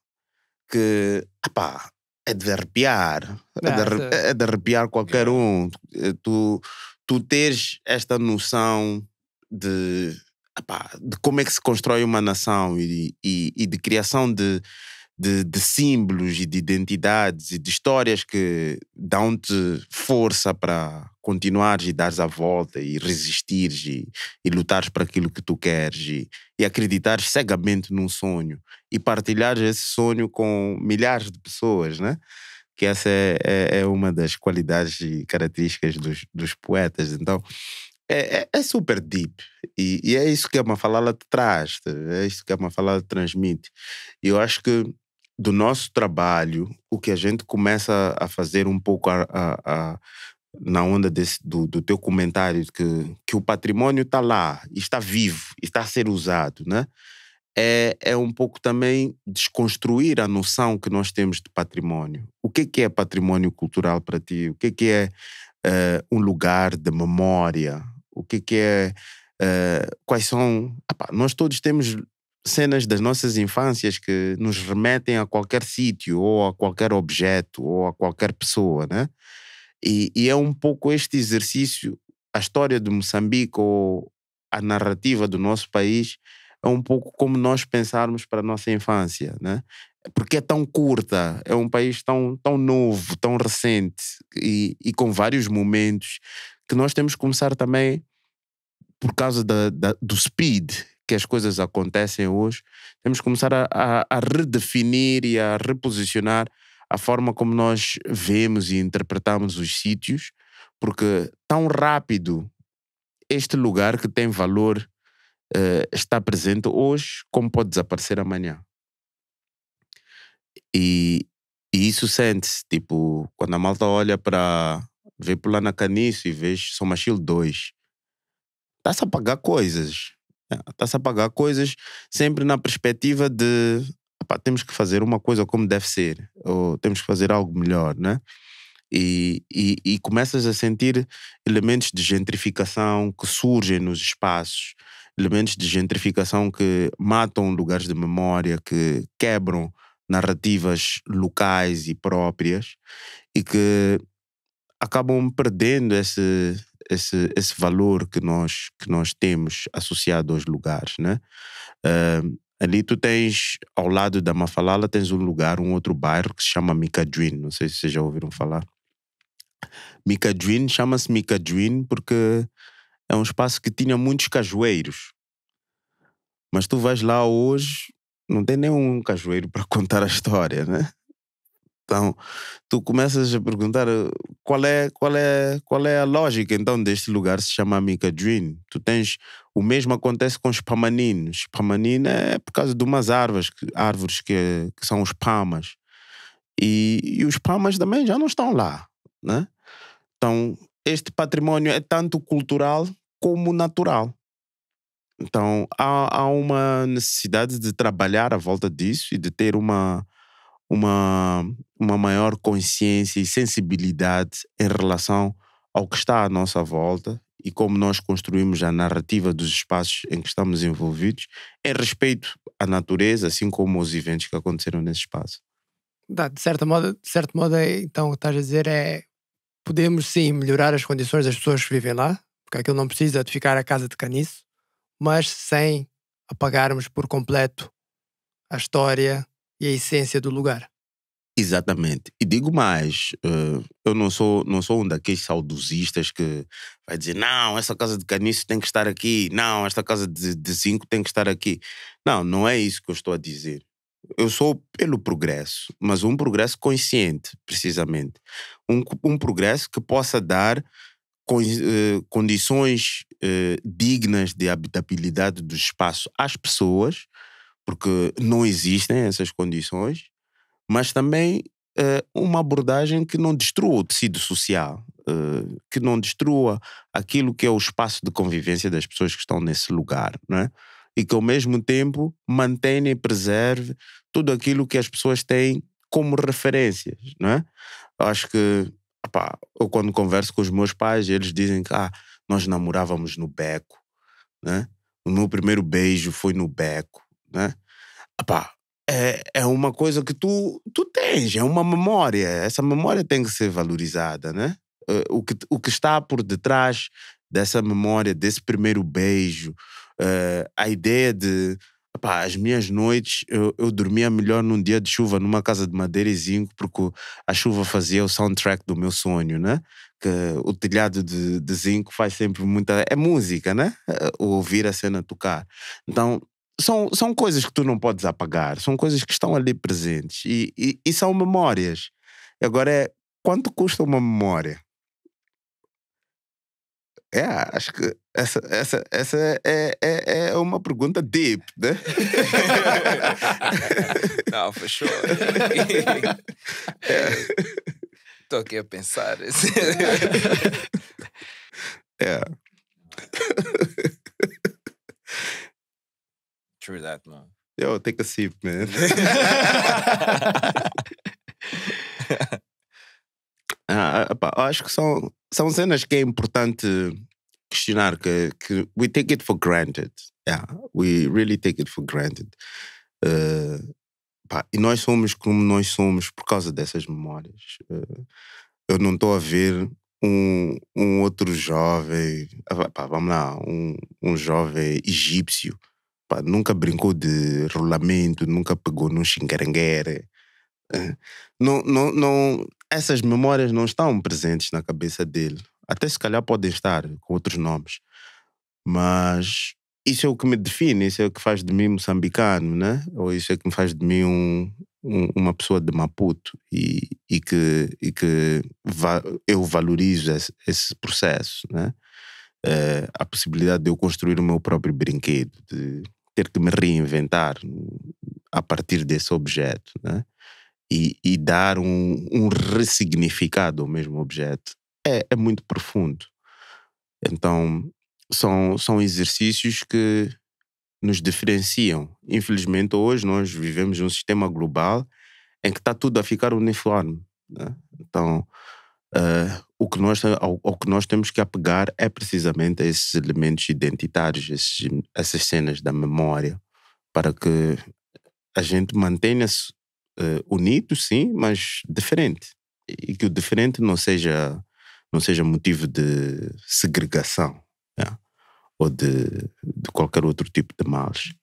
que, apá, é de arrepiar. É de, ah, arrepiar, é de arrepiar qualquer um. Eh, tu, tu tens esta noção de, apá, de como é que se constrói uma nação e, e, e de criação de de, de símbolos e de identidades e de histórias que dão-te força para continuares e dares a volta e resistires e, e lutares para aquilo que tu queres e, e acreditares cegamente num sonho e partilhares esse sonho com milhares de pessoas, né? que essa é, é, é, uma das qualidades e características dos, dos poetas. Então, é, é, é super deep. E, e, é isso que a Mafalala traz, é isso que a Mafalala transmite. E eu acho que do nosso trabalho, o que a gente começa a fazer um pouco a, a, a na onda desse, do, do teu comentário, que, que o património está lá, está vivo, está a ser usado, né? É, é um pouco também desconstruir a noção que nós temos de património. O que é, que é património cultural para ti? O que é, que é uh, um lugar de memória? O que é, que é Uh, quais são. Apá, nós todos temos cenas das nossas infâncias que nos remetem a qualquer sítio, ou a qualquer objeto, ou a qualquer pessoa, né? E, e, é um pouco este exercício, a história de Moçambique ou a narrativa do nosso país é um pouco como nós pensarmos para a nossa infância, né? Porque é tão curta, é um país tão, tão novo, tão recente e, e com vários momentos que nós temos que começar também por causa da, da, do speed que as coisas acontecem hoje, temos que começar a, a, a redefinir e a reposicionar a forma como nós vemos e interpretamos os sítios, porque tão rápido este lugar que tem valor uh, está presente hoje, como pode desaparecer amanhã. E, e isso sente-se, tipo, quando a malta olha para ver por lá na Caniço e vê São Machil 2, está-se a pagar coisas. Está-se a pagar coisas sempre na perspectiva de temos que fazer uma coisa como deve ser, ou temos que fazer algo melhor, né? E, e, e começas a sentir elementos de gentrificação que surgem nos espaços, elementos de gentrificação que matam lugares de memória, que quebram narrativas locais e próprias e que acabam perdendo esse, esse, esse valor que nós, que nós temos associado aos lugares, né? Uh, ali tu tens, ao lado da Mafalala, tens um lugar, um outro bairro que se chama Micajuin, não sei se vocês já ouviram falar. Micajuin chama-se Micajuin porque é um espaço que tinha muitos cajueiros. Mas tu vais lá hoje, não tem nenhum cajueiro para contar a história, né? Então, tu começas a perguntar eh, qual é, qual é, qual é a lógica então deste lugar se chama Mica Dream. Tu tens o mesmo acontece com os pamaninos. pamanina é por causa de umas árvores, árvores que, que são os pamas. E, e os pamas também já não estão lá, né? Então, este património é tanto cultural como natural. Então, há, há uma necessidade de trabalhar à volta disso e de ter uma uma, uma maior consciência e sensibilidade em relação ao que está à nossa volta e como nós construímos a narrativa dos espaços em que estamos envolvidos, em respeito à natureza, assim como aos eventos que aconteceram nesse espaço. De, certa modo, de certo modo, é, então, o que estás a dizer é podemos sim melhorar as condições das pessoas que vivem lá, porque aquilo não precisa de ficar a casa de caniço, mas sem apagarmos por completo a história e a essência do lugar. Exatamente. E digo mais, eh, eu não sou, não sou um daqueles saudosistas que vai dizer não, essa casa de caniço tem que estar aqui, não, esta casa de, de zinco tem que estar aqui. Não, não é isso que eu estou a dizer. Eu sou pelo progresso, mas um progresso consciente, precisamente. Um, um progresso que possa dar eh, condições eh, dignas de habitabilidade do espaço às pessoas porque não existem essas condições, mas também uh, uma abordagem que não destrua o tecido social, uh, que não destrua aquilo que é o espaço de convivência das pessoas que estão nesse lugar, né? e que ao mesmo tempo mantenha e preserve tudo aquilo que as pessoas têm como referências. Né? Acho que opá, eu quando converso com os meus pais, eles dizem que ah, nós namorávamos no beco. Né? O meu primeiro beijo foi no beco né? Epá, é, é uma coisa que tu, tu tens, é uma memória. Essa memória tem que ser valorizada, né? Eh, o que, o que está por detrás dessa memória, desse primeiro beijo, eh, a ideia de. Epá, as minhas noites eu, eu dormia melhor num dia de chuva numa casa de madeira e zinco, porque a chuva fazia o soundtrack do meu sonho, né? Que o telhado de, de zinco faz sempre muita. É música, né? Eh, ouvir a cena tocar. Então, são, são coisas que tu não podes apagar, são coisas que estão ali presentes e, e, e são memórias. Agora é quanto custa uma memória? É, acho que essa, essa, essa é, é, é uma pergunta deep, né? Não, fechou. Estou é. aqui a pensar. É. True that, man. Yo, take a sip, man. ah, ah acho que são, são cenas que é importante questionar, que, que we take it for granted. Yeah, we really take it for granted. Uh, pá, e nós somos como nós somos por causa dessas memórias. Uh, eu não estou a ver um, um outro jovem, ah, pá, vamos lá, um, um jovem egípcio pá, nunca brincou de rolamento, nunca pegou num xingaranguere. Eh. Não, não, não, essas memórias não estão presentes na cabeça dele. Até se calhar podem estar com outros nomes. Mas isso é o que me define, isso é o que faz de mim moçambicano, né? Ou isso é o que me faz de mim um, um, uma pessoa de Maputo e, e que, e que va eu valorizo esse, esse processo, né? É, a possibilidade de eu construir o meu próprio brinquedo, de ter que me reinventar a partir desse objeto, né? E, e dar um, um ressignificado ao mesmo objeto é, é muito profundo. Então, são, são exercícios que nos diferenciam. Infelizmente, hoje nós vivemos um sistema global em que está tudo a ficar uniforme. Né? Então, eh, o que nós, ao, ao, que nós temos que apegar é precisamente a esses elementos identitários, esses, essas cenas da memória, para que a gente mantenha-se uh, unido, sim, mas diferente. E que o diferente não seja, não seja motivo de segregação né, ou de, de qualquer outro tipo de males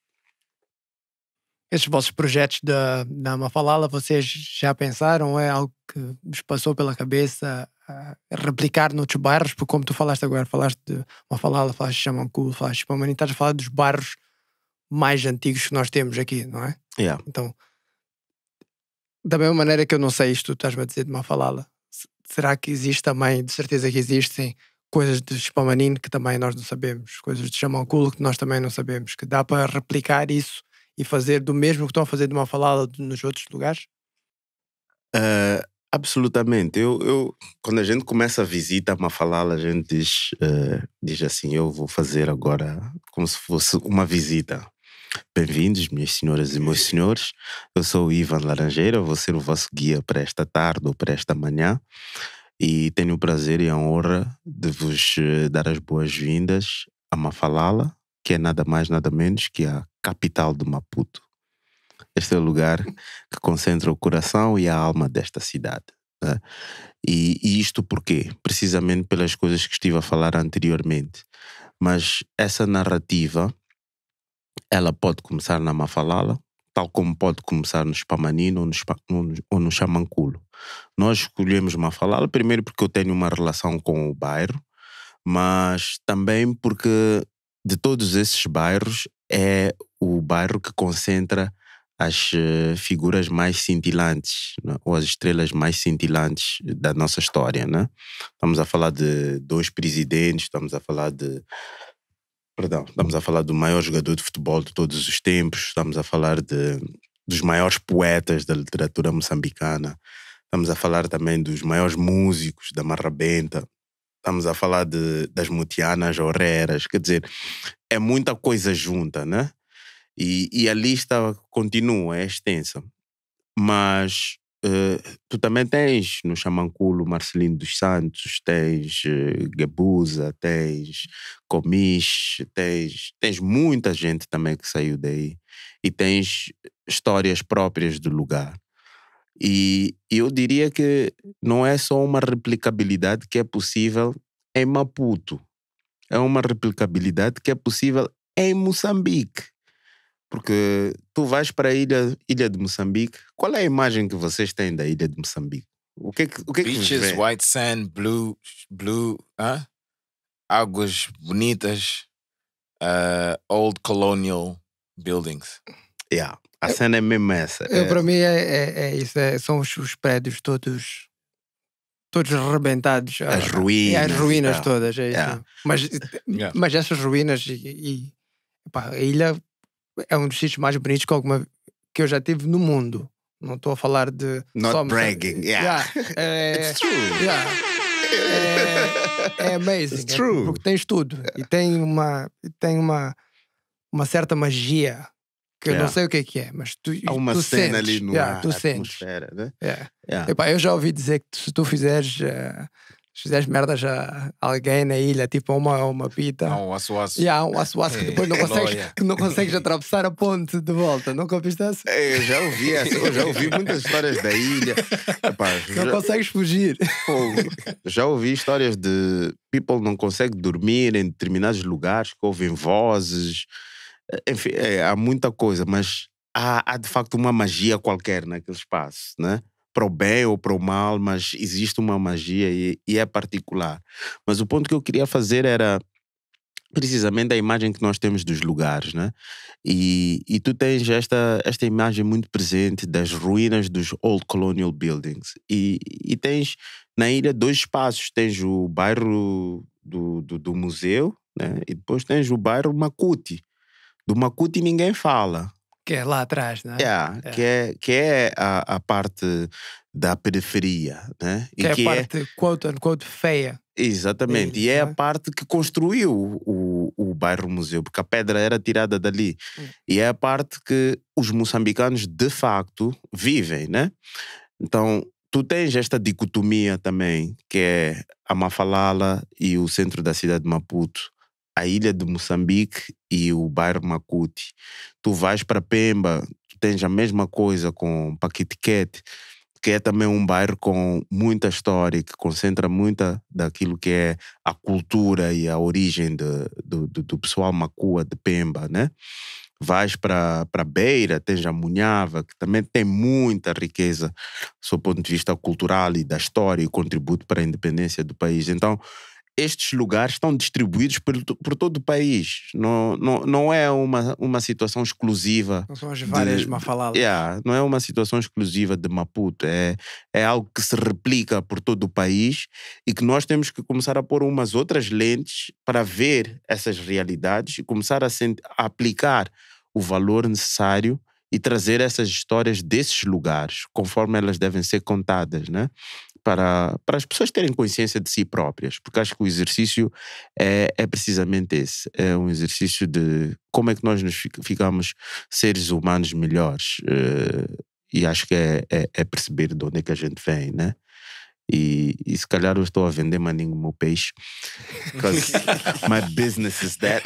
esses vossos projetos da, da Mafalala, vocês já pensaram? É algo que vos passou pela cabeça replicar noutros bairros? Porque como tu falaste agora, falaste de Mafalala, falaste de Xamancu, falaste de Pamani, estás a falar dos bairros mais antigos que nós temos aqui, não é? Yeah. Então, da mesma maneira que eu não sei isto, tu estás-me a dizer de Mafalala, será que existe também, de certeza que existem, coisas de Spamanino que também nós não sabemos, coisas de Xamanculo que nós também não sabemos, que dá para replicar isso e fazer do mesmo que estão a fazer de uma falada nos outros lugares? Uh, absolutamente. Eu, eu, quando a gente começa a visita uma falala, a gente diz, uh, diz assim: eu vou fazer agora como se fosse uma visita. Bem-vindos, minhas senhoras e meus senhores. Eu sou o Ivan Laranjeira, vou ser o vosso guia para esta tarde ou para esta manhã. E tenho o prazer e a honra de vos eh, dar as boas-vindas a Mafalala, que é nada mais, nada menos que a capital de Maputo. Este é o lugar uhum. que concentra o coração e a alma desta cidade. Né? E, e, isto porquê? Precisamente pelas coisas que estive a falar anteriormente. Mas essa narrativa, ela pode começar na Mafalala, tal como pode começar no Spamanino ou no, Spa, ou no Xamanculo. Nós escolhemos Mafalala primeiro porque eu tenho uma relação com o bairro, mas também porque de todos esses bairros, é o bairro que concentra as eh, figuras mais cintilantes, né? ou as estrelas mais cintilantes da nossa história. Né? Estamos a falar de dois presidentes, estamos a falar de. Perdão, estamos a falar do maior jogador de futebol de todos os tempos, estamos a falar de, dos maiores poetas da literatura moçambicana, estamos a falar também dos maiores músicos da Marrabenta, estamos a falar de, das mutianas, horreras, quer dizer, é muita coisa junta, né? E, e a lista continua, é extensa. Mas uh, tu também tens no Chamanculo Marcelino dos Santos, tens uh, eh, Gabusa, tens Comiche, tens, tens muita gente também que saiu daí. E tens histórias próprias do lugar. E eu diria que não é só uma replicabilidade que é possível em Maputo, é uma replicabilidade que é possível em Moçambique. Porque tu vais para a ilha, ilha de Moçambique, qual é a imagem que vocês têm da ilha de Moçambique? O que é que, o que, é Beaches, que white sand, blue, blue, huh? águas bonitas, uh, old colonial buildings. Yeah. A cena é mesmo essa. Eu, é. Para mim é, é, é isso. É, são os, os, prédios todos todos arrebentados. Ah, as ruínas. as ruínas yeah. todas, é yeah. Mas, yeah. mas essas ruínas e, e pá, a ilha é um dos sítios mais bonitos que, alguma, que eu já tive no mundo. Não estou a falar de. Not só, bragging, yeah. É, It's true. É, é, amazing. It's true. porque tens tudo. E tem uma, tem uma, uma certa magia que yeah. eu não é. sei o que é que é, mas tu Há uma tu cena sentes, ali no yeah, ar, tu sentes. atmosfera, né? Yeah. Yeah. Epá, eu já ouvi dizer que se tu fizeres... Uh, se fizeres merda já alguém na ilha, tipo uma, uma pita. Há um aço-aço. Yeah, um aço-aço que depois não consegues, que não consegues atravessar a ponte de volta. Nunca ouviste essa? É, eu já ouvi essa, eu já ouvi muitas histórias da ilha. Rapaz, não já... consegues fugir. Pô, já ouvi histórias de people não conseguem dormir em determinados lugares, que ouvem vozes. Enfim, é, há muita coisa, mas há, há de facto uma magia qualquer naquele espaço, né? Para o bem ou para o mal, mas existe uma magia e, e é particular. Mas o ponto que eu queria fazer era precisamente a imagem que nós temos dos lugares, né? E, e tu tens esta, esta imagem muito presente das ruínas dos old colonial buildings. E, e tens na ilha dois espaços: tens o bairro do, do, do museu, né? E depois tens o bairro Makuti, do Makuti ninguém fala. Que é lá atrás, né? Yeah, é, é. Que é, que é a, a parte da periferia, né? Que e é que a é parte, é... quote unquote, feia. Exatamente, e, e é, é a parte que construiu o, o, o bairro museu, porque a pedra era tirada dali. Hum. E é a parte que os moçambicanos de facto vivem, né? Então, tu tens esta dicotomia também, que é a Mafalala e o centro da cidade de Maputo a ilha de Moçambique e o bairro Macuti. Tu vais para Pemba, tens a mesma coisa com Paquitiquete, que é também um bairro com muita história, que concentra muita daquilo que é a cultura e a origem de, do, do, do pessoal macua de Pemba, né? Vais para Beira, tens a Munhava, que também tem muita riqueza do seu ponto de vista cultural e da história e contributo para a independência do país. Então, estes lugares estão distribuídos por, por todo o país. Não, não, não é uma, uma situação exclusiva. Não são as várias Mafalas. Yeah, não é uma situação exclusiva de Maputo. É, é algo que se replica por todo o país e que nós temos que começar a pôr umas outras lentes para ver essas realidades e começar a, a aplicar o valor necessário e trazer essas histórias desses lugares, conforme elas devem ser contadas, né? para, para as pessoas terem consciência de si próprias, porque acho que o exercício é, é precisamente esse: é um exercício de como é que nós nos ficamos seres humanos melhores. Eh, e acho que é, é, é perceber de onde é que a gente vem, né? E, e, se calhar eu estou a vender maninho meu peixe. Because my business is that.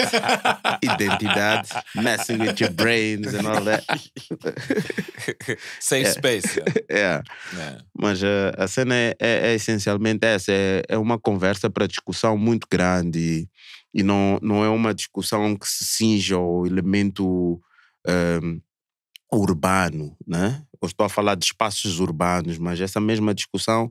Identidade, messing with your brains and all that. Safe yeah. É. space. Yeah. É. yeah. Mas eh, a cena é, é, é essencialmente essa: é, é, uma conversa para discussão muito grande e, e, não, não é uma discussão que se cinja ao elemento. Um, ehm, urbano, né? Eu estou a falar de espaços urbanos, mas essa mesma discussão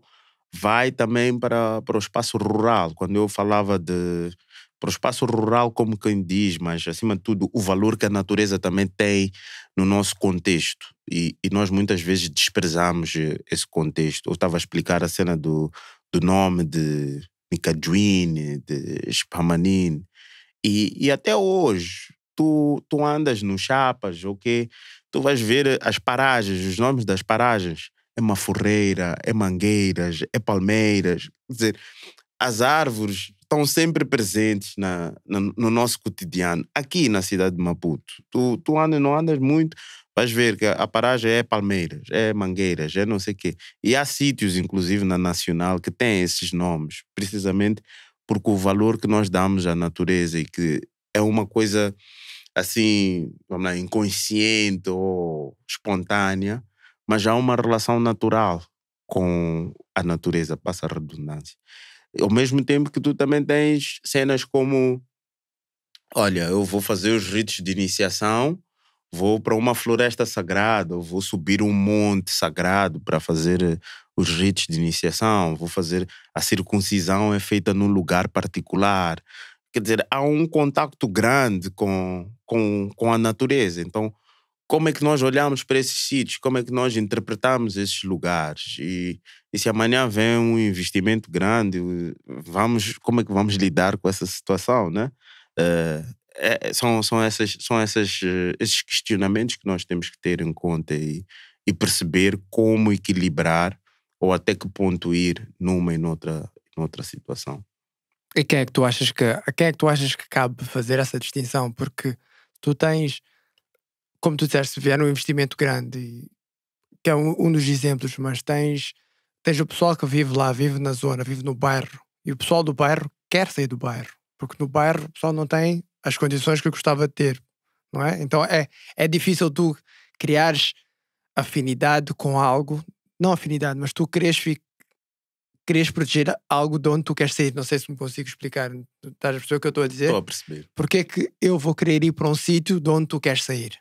vai também para, para o espaço rural. Quando eu falava de para o espaço rural, como quem diz, mas acima de tudo, o valor que a natureza também tem no nosso contexto. E, e nós muitas vezes desprezamos eh, esse contexto. Eu estava a explicar a cena do, do nome de Micaduine, de Spamanin E, e até hoje, tu, tu andas no Chapas, ok? Tu vais ver as paragens, os nomes das paragens é maforreira, é mangueiras, é palmeiras. Quer dizer, as árvores estão sempre presentes na, na, no nosso cotidiano. Aqui na cidade de Maputo, tu, tu andas, não andas muito, vais ver que a paragem é palmeiras, é mangueiras, é não sei o quê. E há sítios, inclusive na Nacional, que têm esses nomes, precisamente porque o valor que nós damos à natureza e que é uma coisa assim, vamos lá, inconsciente ou espontânea, mas há uma relação natural com a natureza, passa a redundância. Ao mesmo tempo que tu também tens cenas como: olha, eu vou fazer os ritos de iniciação, vou para uma floresta sagrada, vou subir um monte sagrado para fazer eh, os ritos de iniciação, vou fazer a circuncisão é feita num lugar particular. Quer dizer, há um contacto grande com, com, com a natureza. Então, como é que nós olhamos para esses sítios, como é que nós interpretamos esses lugares. E, e, se amanhã vem um investimento grande, vamos, como é que vamos lidar com essa situação, né? Uh, é, são são, essas, são essas, eh, esses questionamentos que nós temos que ter em conta e, e perceber como equilibrar ou até que ponto ir numa e noutra, noutra situação. E quem é que tu achas que, a quem é que tu achas que cabe fazer essa distinção? Porque tu tens como tu disseste, vier um investimento grande, que é um, um, dos exemplos, mas tens, tens o pessoal que vive lá, vive na zona, vive no bairro, e o pessoal do bairro quer sair do bairro, porque no bairro o pessoal não tem as condições que gostava de ter, não é? Então é, é difícil tu criares afinidade com algo, não afinidade, mas tu queres ficar queres proteger algo de onde tu queres sair. Não sei se me consigo explicar. Estás a perceber o que eu estou a dizer? Estou a perceber. Porque é que eu vou querer ir para um sítio de onde tu queres sair?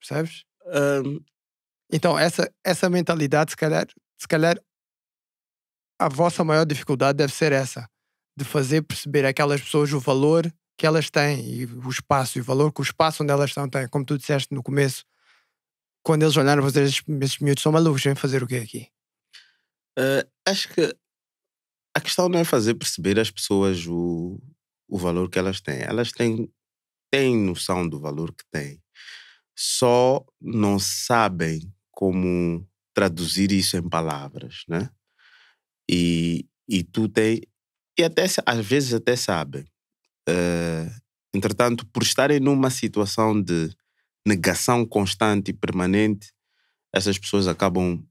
Percebes? Um... Então, essa, essa mentalidade, se calhar, se calhar, a vossa maior dificuldade deve ser essa: de fazer perceber aquelas pessoas o valor que elas têm e o espaço, e o valor que o espaço onde elas estão tem. Como tu disseste no começo, quando eles olharam, vocês, esses miúdos são malucos, vêm fazer o quê aqui? Uh, acho que a questão não é fazer perceber as pessoas o, o valor que elas têm. Elas têm, têm noção do valor que têm só não sabem como traduzir isso em palavras, né? E, e tu tem e até às vezes até sabem. Uh, entretanto, por estarem numa situação de negação constante e permanente, essas pessoas acabam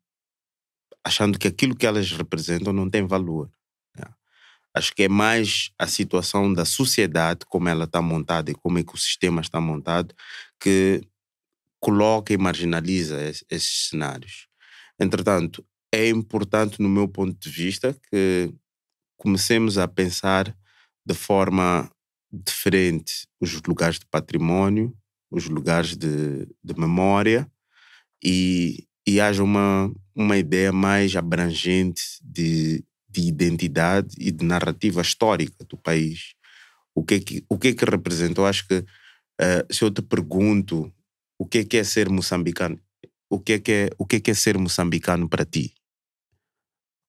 achando que aquilo que elas representam não tem valor. Né? Acho que é mais a situação da sociedade, como ela está montada e como o ecossistema está montado, que coloca e marginaliza esses, cenários. Entretanto, é importante, no meu ponto de vista, que comecemos a pensar de forma diferente os lugares de património, os lugares de, de memória e, e haja uma, uma ideia mais abrangente de, de identidade e de narrativa histórica do país. O que é que, o que, é que representa? Eu acho que uh, se eu te pergunto o que é, que é ser moçambicano? O que é, que é, o que é, que é ser moçambicano para ti?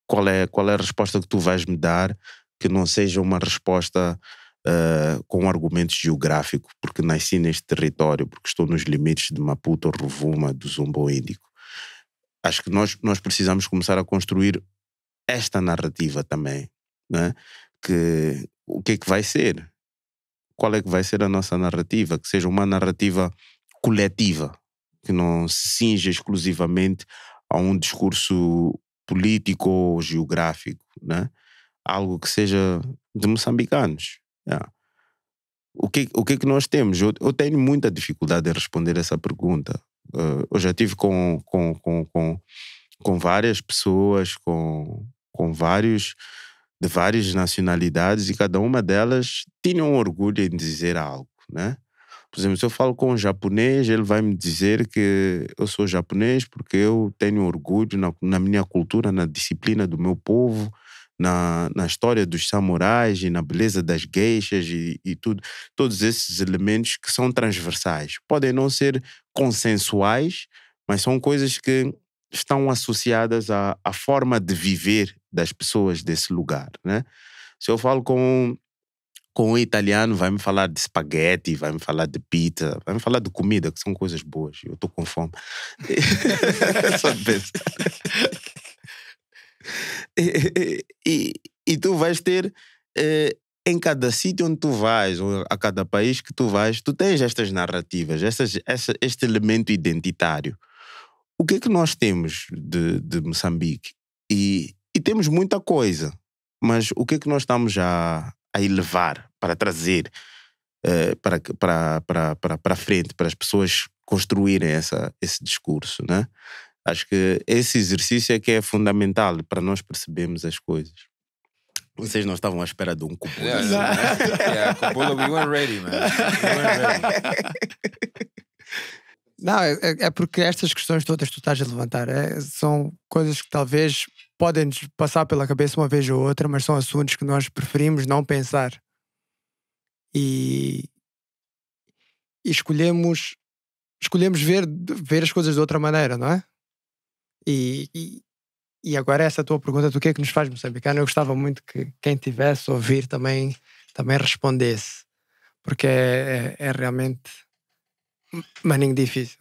Qual é, qual é a resposta que tu vais me dar que não seja uma resposta uh, com argumento geográfico, porque nasci neste território, porque estou nos limites de Maputo, Ruvuma, do Zumbo Índico. Acho que nós, nós precisamos começar a construir esta narrativa também, né? que o que é que vai ser? Qual é que vai ser a nossa narrativa? Que seja uma narrativa coletiva, que não se cinge exclusivamente a um discurso político ou geográfico, né? algo que seja de moçambicanos. Yeah. O, que, o que é que nós temos? Eu, eu tenho muita dificuldade em responder essa pergunta. Uh, eu já tive com, com, com, com, com várias pessoas, com, com vários de várias nacionalidades e cada uma delas tinha um orgulho em dizer algo, né? Por exemplo, se eu falo com um japonês, ele vai me dizer que eu sou japonês porque eu tenho orgulho na, na minha cultura, na disciplina do meu povo, na, na história dos samurais e na beleza das geixas e, e tudo. Todos esses elementos que são transversais. Podem não ser consensuais, mas são coisas que estão associadas à, à forma de viver das pessoas desse lugar, né? Se eu falo com com o italiano vai me falar de espaguete, vai me falar de pizza, vai me falar de comida, que são coisas boas. Eu estou com fome. Só de pensar. E, e, e, tu vais ter eh, em cada sítio onde tu vais, ou a cada país que tu vais, tu tens estas narrativas, estas, essa, este elemento identitário. O que é que nós temos de, de Moçambique? E, e temos muita coisa, mas o que é que nós estamos a, a elevar, para trazer uh, para, para, para, para, para frente, para as pessoas construírem essa, esse discurso, né? Acho que esse exercício é que é fundamental para nós percebermos as coisas. Vocês não estavam à espera de um cupola. Yeah, né? yeah, yeah we weren't ready, man. We weren't é ready. Não, é, é, é, porque estas questões todas que tu estás a levantar é, são coisas que talvez podem passar pela cabeça uma vez ou outra, mas são assuntos que nós preferimos não pensar. E, e escolhemos escolhemos ver, ver as coisas de outra maneira, não é? E, e, e agora essa é tua pergunta do que é que nos faz moçambicano, eu gostava muito que quem tivesse a ouvir também, também respondesse, porque é, é, é realmente maninho difícil.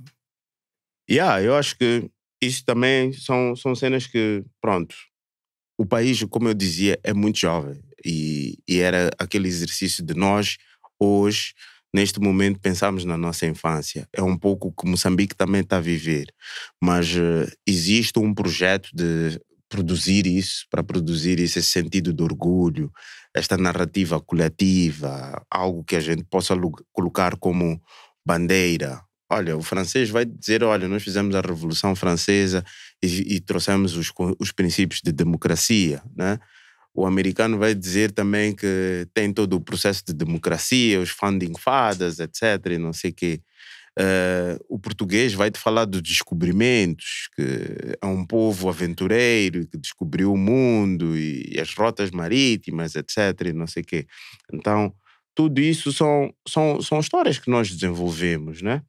Yeah, eu acho que isso também são, são cenas que, pronto, o país, como eu dizia, é muito jovem e, e era aquele exercício de nós, hoje, neste momento, pensarmos na nossa infância. É um pouco que Moçambique também está a viver, mas uh, existe um projeto de produzir isso, para produzir isso, esse sentido de orgulho, esta narrativa coletiva, algo que a gente possa colocar como bandeira Olha, o francês vai dizer: olha, nós fizemos a Revolução Francesa e, e trouxemos os, os princípios de democracia, né? O americano vai dizer também que tem todo o processo de democracia, os funding fathers, etc. E não sei quê. Uh, o português vai te falar dos descobrimentos, que é um povo aventureiro que descobriu o mundo e, e as rotas marítimas, etc. E não sei quê. Então, tudo isso são, são, são histórias que nós desenvolvemos, né?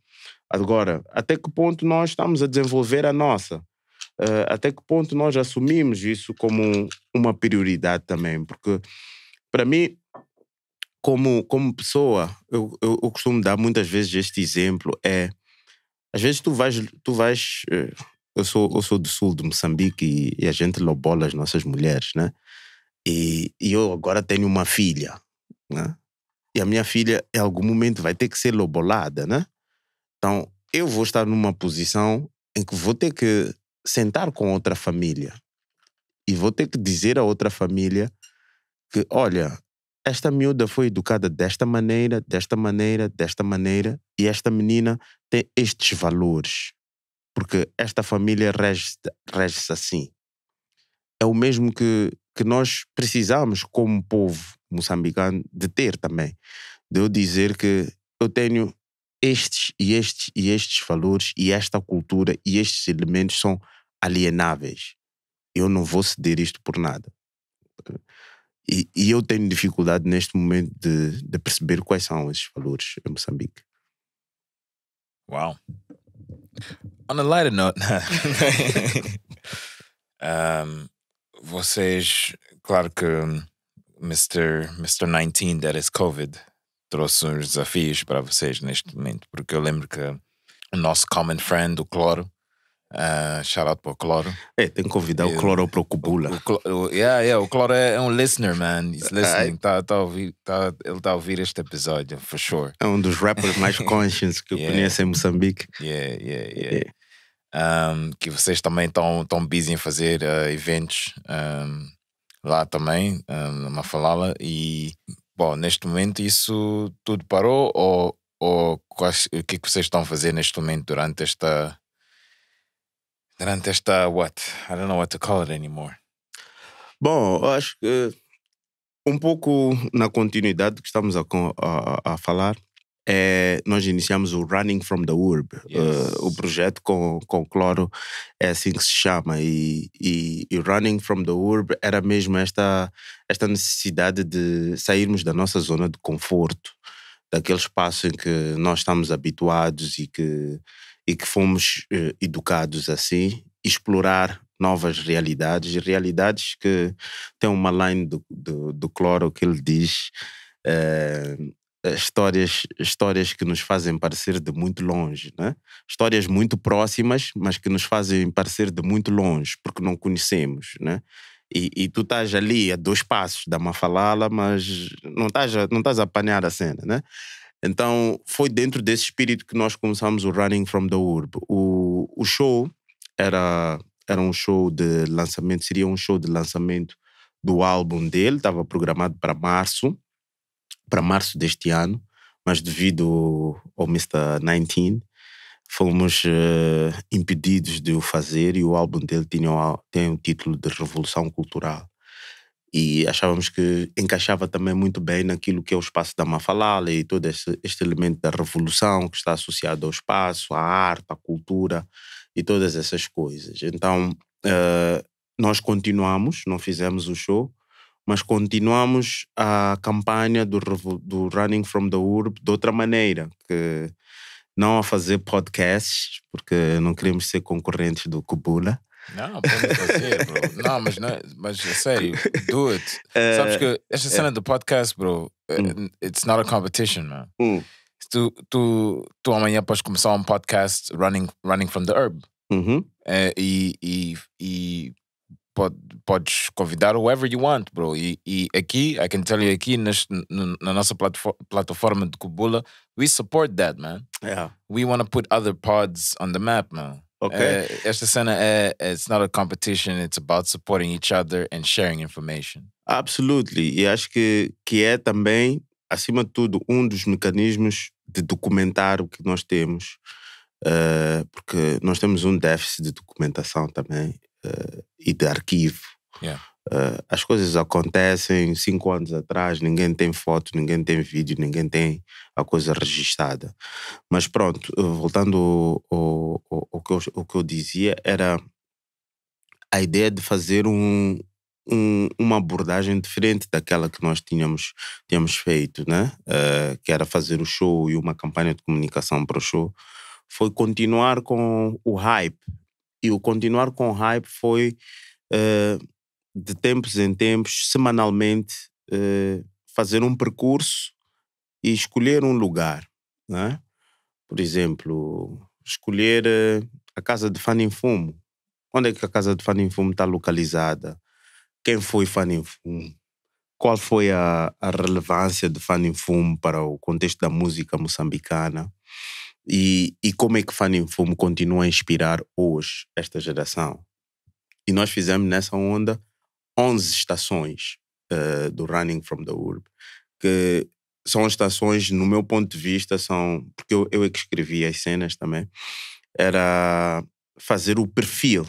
Agora, até que ponto nós estamos a desenvolver a nossa? Uh, até que ponto nós assumimos isso como uma prioridade também? Porque, para mim, como, como pessoa, eu, eu, eu, costumo dar muitas vezes este exemplo: é. Às vezes tu vais. Tu vais eh, eu, sou, eu sou do sul de Moçambique e, e a gente lobola as nossas mulheres, né? E, e eu agora tenho uma filha, né? E a minha filha, em algum momento, vai ter que ser lobolada, né? Então, eu vou estar numa posição em que vou ter que sentar com outra família e vou ter que dizer a outra família que, olha, esta miúda foi educada desta maneira, desta maneira, desta maneira, e esta menina tem estes valores, porque esta família rege-se rege assim. É o mesmo que, que nós precisamos, como povo moçambicano, de ter também. De eu dizer que eu tenho estes e estes e estes valores e esta cultura e estes elementos são alienáveis. Eu não vou ceder isto por nada. E, e eu tenho dificuldade neste momento de, de, perceber quais são esses valores em Moçambique. Uau! On a lighter note, um, vocês, claro que Mr. Mr. 19, that is COVID, trouxe uns desafios para vocês neste momento, porque eu lembro que o nosso common friend, o Cloro, Uh, shout out para o Cloro. É, tem que convidar eu, o Cloro para o Cubula. O, o, o, yeah, yeah, o Cloro é, é um listener, man. He's listening. Tá, tá ouvir, tá, ele está a ouvir este episódio, for sure. É um dos rappers mais conscientes que eu yeah. conheço em Moçambique. Yeah, yeah, yeah. yeah. É. Um, que vocês também estão tão busy em fazer uh, eventos um, lá também, ah, um, na Mafalala. E Bom, neste momento isso tudo parou ou, ou quais, o que, é que vocês estão a fazer neste momento durante esta durante esta what? I don't know what to call it anymore. Bom, acho que um pouco na continuidade que estamos a, a, a falar, é, nós iniciamos o Running from the Urb, uh, yes. uh, o projeto com, com cloro, é assim que se chama. E, e, e, Running from the Urb era mesmo esta, esta necessidade de sairmos da nossa zona de conforto, daquele espaço em que nós estamos habituados e que, e que fomos eh, educados assim, explorar novas realidades, realidades que tem uma line do, do, do cloro que ele diz. Uh, eh, histórias, histórias que nos fazem parecer de muito longe, né? histórias muito próximas, mas que nos fazem parecer de muito longe, porque não conhecemos. Né? E, e tu estás ali a dois passos da Mafalala, mas não estás a, não estás a apanhar a cena. Né? Então foi dentro desse espírito que nós começamos o Running from the Urb. O, o show era, era um show de lançamento, seria um show de lançamento do álbum dele, estava programado para março para março deste ano, mas devido ao Mr. 19, fomos uh, impedidos de o fazer e o álbum dele tinha tem o título de Revolução Cultural. E achávamos que encaixava também muito bem naquilo que é o espaço da Mafalala e todo este, este elemento da revolução que está associado ao espaço, à arte, à cultura e todas essas coisas. Então, uh, nós continuamos, não fizemos o show, mas continuamos a campanha do, do Running from the Urb de outra maneira, que não a fazer podcasts, porque não queremos ser concorrentes do Kubula. Não, podemos fazer, bro. Não, mas, não, mas sério, do it. Uh, Sabes que esta é. cena uh, do podcast, bro, uh, it's not a competition, man. Uh. Tu, tu, tu amanhã podes começar um podcast Running, running from the Herb. -huh. Uhum. Eh, e, e, e podes convidar whoever you want, bro. E, e aqui, I can tell you aqui nas, na nossa plataforma de Kubula, we support that, man. Yeah. We want to put other pods on the map, man. Okay. Uh, esta cena é, it's not a competition, it's about supporting each other and sharing information. Absolutely. E acho que, que é também, acima de tudo, um dos mecanismos de documentar o que nós temos. Uh, porque nós temos um déficit de documentação também uh, e de arquivo. Yeah. Uh, as coisas acontecem cinco anos atrás, ninguém tem foto, ninguém tem vídeo, ninguém tem a coisa registada. Mas pronto, eh, voltando ao, ao, ao, que, eu, ao que eu dizia, era a ideia de fazer um, um, uma abordagem diferente daquela que nós tínhamos, tínhamos feito, né? Uh, que era fazer o show e uma campanha de comunicação para o show, foi continuar com o hype, e o continuar com hype foi uh, de tempos em tempos, semanalmente, uh, fazer um percurso e escolher um lugar. Né? Por exemplo, escolher uh, a casa de Fumo, Onde é que a casa de Fumo está localizada? Quem foi Fumo? Qual foi a, a relevância de Fumo para o contexto da música moçambicana? E, e como é que Funny Fumo continua a inspirar hoje esta geração? E nós fizemos nessa onda 11 estações uh, do Running from the Urb, que são estações, no meu ponto de vista, são. Porque eu, eu é que escrevi as cenas também, era fazer o perfil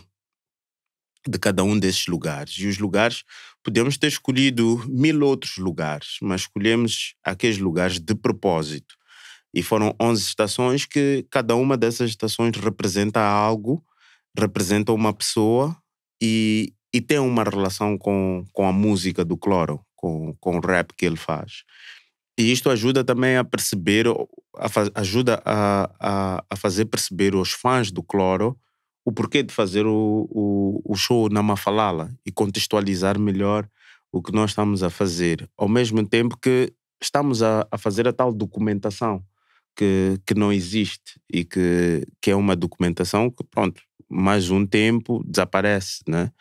de cada um desses lugares. E os lugares, podemos ter escolhido mil outros lugares, mas escolhemos aqueles lugares de propósito. E foram 11 estações que cada uma dessas estações representa algo, representa uma pessoa e, e tem uma relação com, com a música do Cloro, com, com o rap que ele faz. E isto ajuda também a perceber, a, ajuda a, a, a fazer perceber os fãs do Cloro o porquê de fazer o, o, o show na Mafalala e contextualizar melhor o que nós estamos a fazer, ao mesmo tempo que estamos a, a fazer a tal documentação que, que não existe e que, que é uma documentação que, pronto, mais um tempo desaparece, né?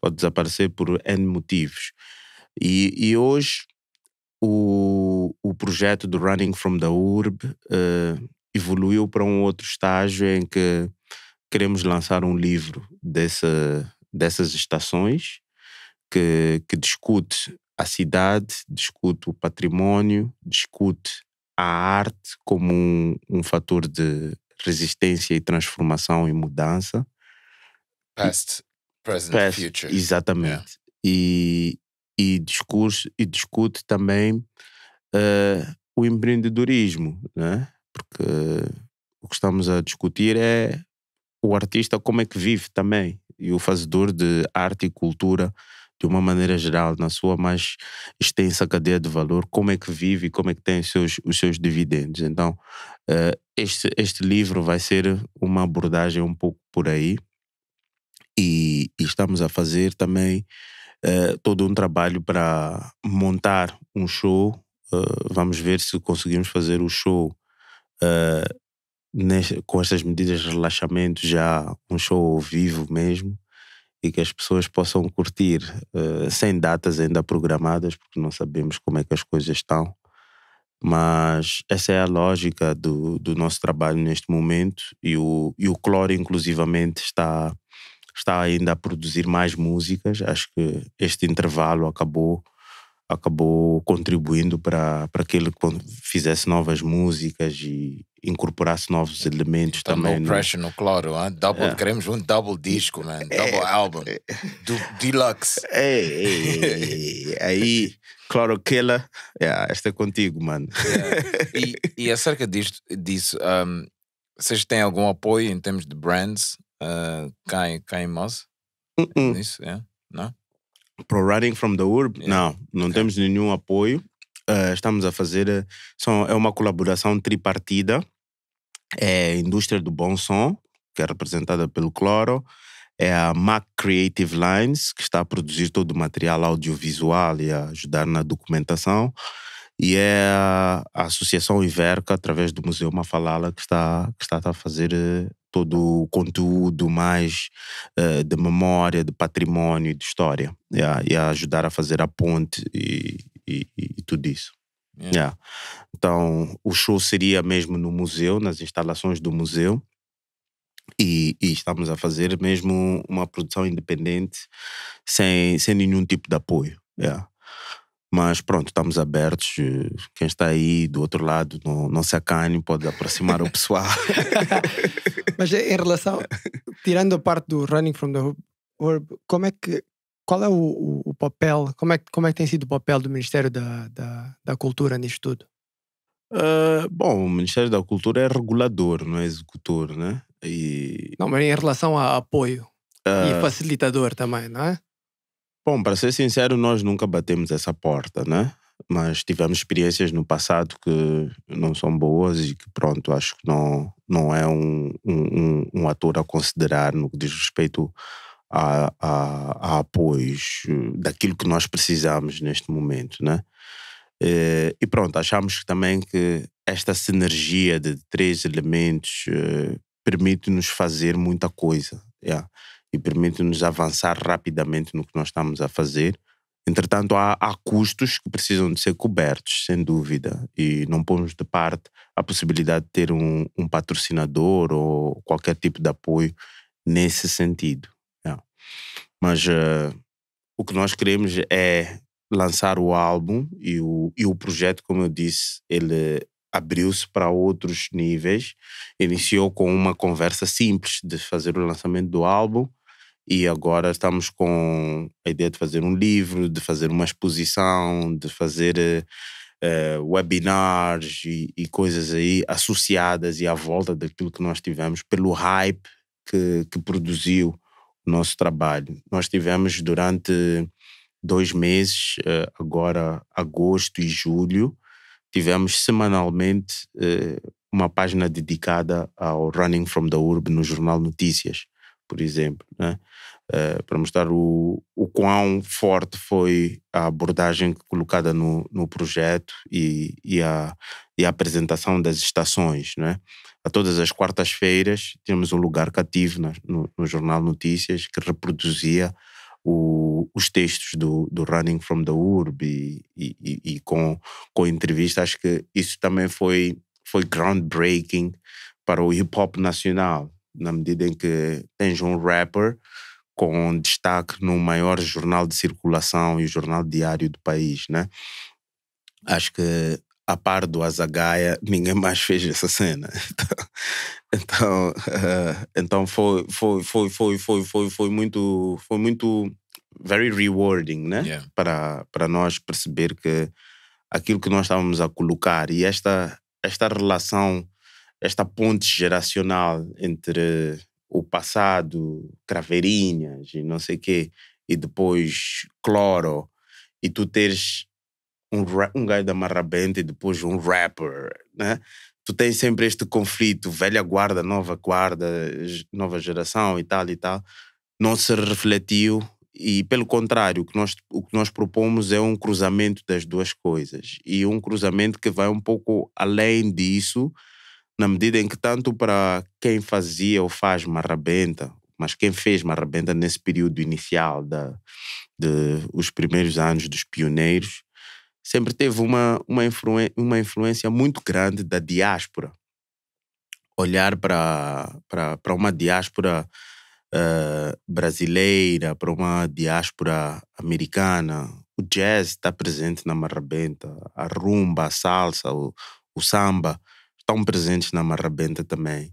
Pode desaparecer por N motivos. E, e hoje o, o projeto do Running from the Urb uh, evoluiu para um outro estágio em que queremos lançar um livro dessa, dessas estações que, que discute a cidade, discute o património, discute a arte como um, um fator de resistência e transformação e mudança. Past, present, Past, future. Exatamente. Yeah. E, e, discurso, e discute também uh, o empreendedorismo, né? porque o que estamos a discutir é o artista como é que vive também e o fazedor de arte e cultura de uma maneira geral, na sua mais extensa cadeia de valor, como é que vive e como é que tem os seus, os seus dividendos. Então, uh, este, este livro vai ser uma abordagem um pouco por aí e, e estamos a fazer também uh, todo um trabalho para montar um show. Uh, vamos ver se conseguimos fazer o show com estas medidas de relaxamento já um show ao vivo mesmo e que as pessoas possam curtir uh, sem datas ainda programadas, porque não sabemos como é que as coisas estão. Mas essa é a lógica do, do nosso trabalho neste momento e o, e o Cloro, inclusivamente, está, está ainda a produzir mais músicas. Acho que este intervalo acabou acabou contribuindo para, para que ele fizesse novas músicas e, incorporasse novos é, elementos então, também. No pressure, no claro. Hein? Ah, double, é. Queremos um double disco, man. É, double é. é. deluxe. É, é, Aí, claro, Killer, yeah, esta é contigo, mano. E, e acerca disto, disso, um, vocês têm algum apoio em termos de brands uh, cá, em, cá Uh Isso, é? Não? Pro Riding from the Urb? Yeah. Não, não okay. temos nenhum apoio. Eh, estamos a fazer eh, são, é uma colaboração tripartida. É a indústria do bom som, que é representada pelo Cloro, é a Mac Creative Lines, que está a produzir todo o material audiovisual e a ajudar na documentação, e é a Associação Iverca, através do Museu Mafalala, que está, que está a fazer eh, todo o conteúdo mais uh, de memória, de patrimônio, de história, e a, e a, ajudar a fazer a ponte e, e, e, tudo isso. É. Yeah. Então, o show seria mesmo no museu, nas instalações do museu. E, e, estamos a fazer mesmo uma produção independente, sem, sem nenhum tipo de apoio. Yeah. Mas pronto, estamos abertos. Quem está aí do outro lado, não, não se acane, pode aproximar o pessoal. Mas em relação, tirando a parte do Running from the Orb, como é que qual é o, o, o, papel, como é, como é que tem sido o papel do Ministério da, da, da Cultura nisto tudo? Uh, bom, o Ministério da Cultura é regulador, não é executor, né? E... Não, mas em relação a apoio uh... e ah. facilitador também, não é? Bom, para ser sincero, nós nunca batemos essa porta, né? Mas tivemos experiências no passado que não são boas e que, pronto, acho que não, não é um, um, um ator a considerar no que diz respeito a, a, a apoios eh, daquilo que nós precisamos neste momento, né? E, eh, e pronto, achamos também que esta sinergia de três elementos eh, permite-nos fazer muita coisa yeah? e permite-nos avançar rapidamente no que nós estamos a fazer. Entretanto, há, há, custos que precisam de ser cobertos, sem dúvida, e não pomos de parte a possibilidade de ter um, um patrocinador ou qualquer tipo de apoio nesse sentido. Mas uh, o que nós queremos é lançar o álbum e o, e o projeto, como eu disse, ele abriu-se para outros níveis. Iniciou com uma conversa simples de fazer o lançamento do álbum e agora estamos com a ideia de fazer um livro, de fazer uma exposição, de fazer uh, webinars e, e, coisas aí associadas e à volta daquilo que nós tivemos pelo hype que, que produziu nosso trabalho. Nós tivemos durante dois meses, eh, agora agosto e julho, tivemos semanalmente eh, uma página dedicada ao Running from the Urb no Jornal Notícias, por exemplo. Né? Eh, para mostrar o, o quão forte foi a abordagem colocada no, no projeto e, e, a, e a apresentação das estações. Né? A todas as quartas-feiras tínhamos um lugar cativo na, no, no, Jornal Notícias que reproduzia o, os textos do, do Running from the Urb e, e, e com, com entrevistas. Acho que isso também foi, foi groundbreaking para o hip-hop nacional, na medida em que tens um rapper com destaque no maior jornal de circulação e o jornal diário do país, né? Acho que a par do Azagaia, ninguém mais fez essa cena. Então, então, uh, então foi, foi, foi, foi, foi, foi, foi muito, foi muito very rewarding, né? Yeah. Para, para nós perceber que aquilo que nós estávamos a colocar e esta, esta relação, esta ponte geracional entre o passado, craveirinhas e não sei o quê, e depois cloro, e tu teres um, um gajo da Marrabenta e depois um rapper, né? Tu tens sempre este conflito, velha guarda, nova guarda, nova geração e tal e tal, não se refletiu e pelo contrário, o que, nós, o que nós propomos é um cruzamento das duas coisas e um cruzamento que vai um pouco além disso, na medida em que tanto para quem fazia ou faz marrabenta, mas quem fez marrabenta nesse período inicial da de os primeiros anos dos pioneiros, sempre teve uma uma, uma influência muito grande da diáspora. Olhar para para, para uma diáspora uh, brasileira, para uma diáspora americana, o jazz está presente na marrabenta, a rumba, a salsa, o, o samba estão presentes na Marrabenta também.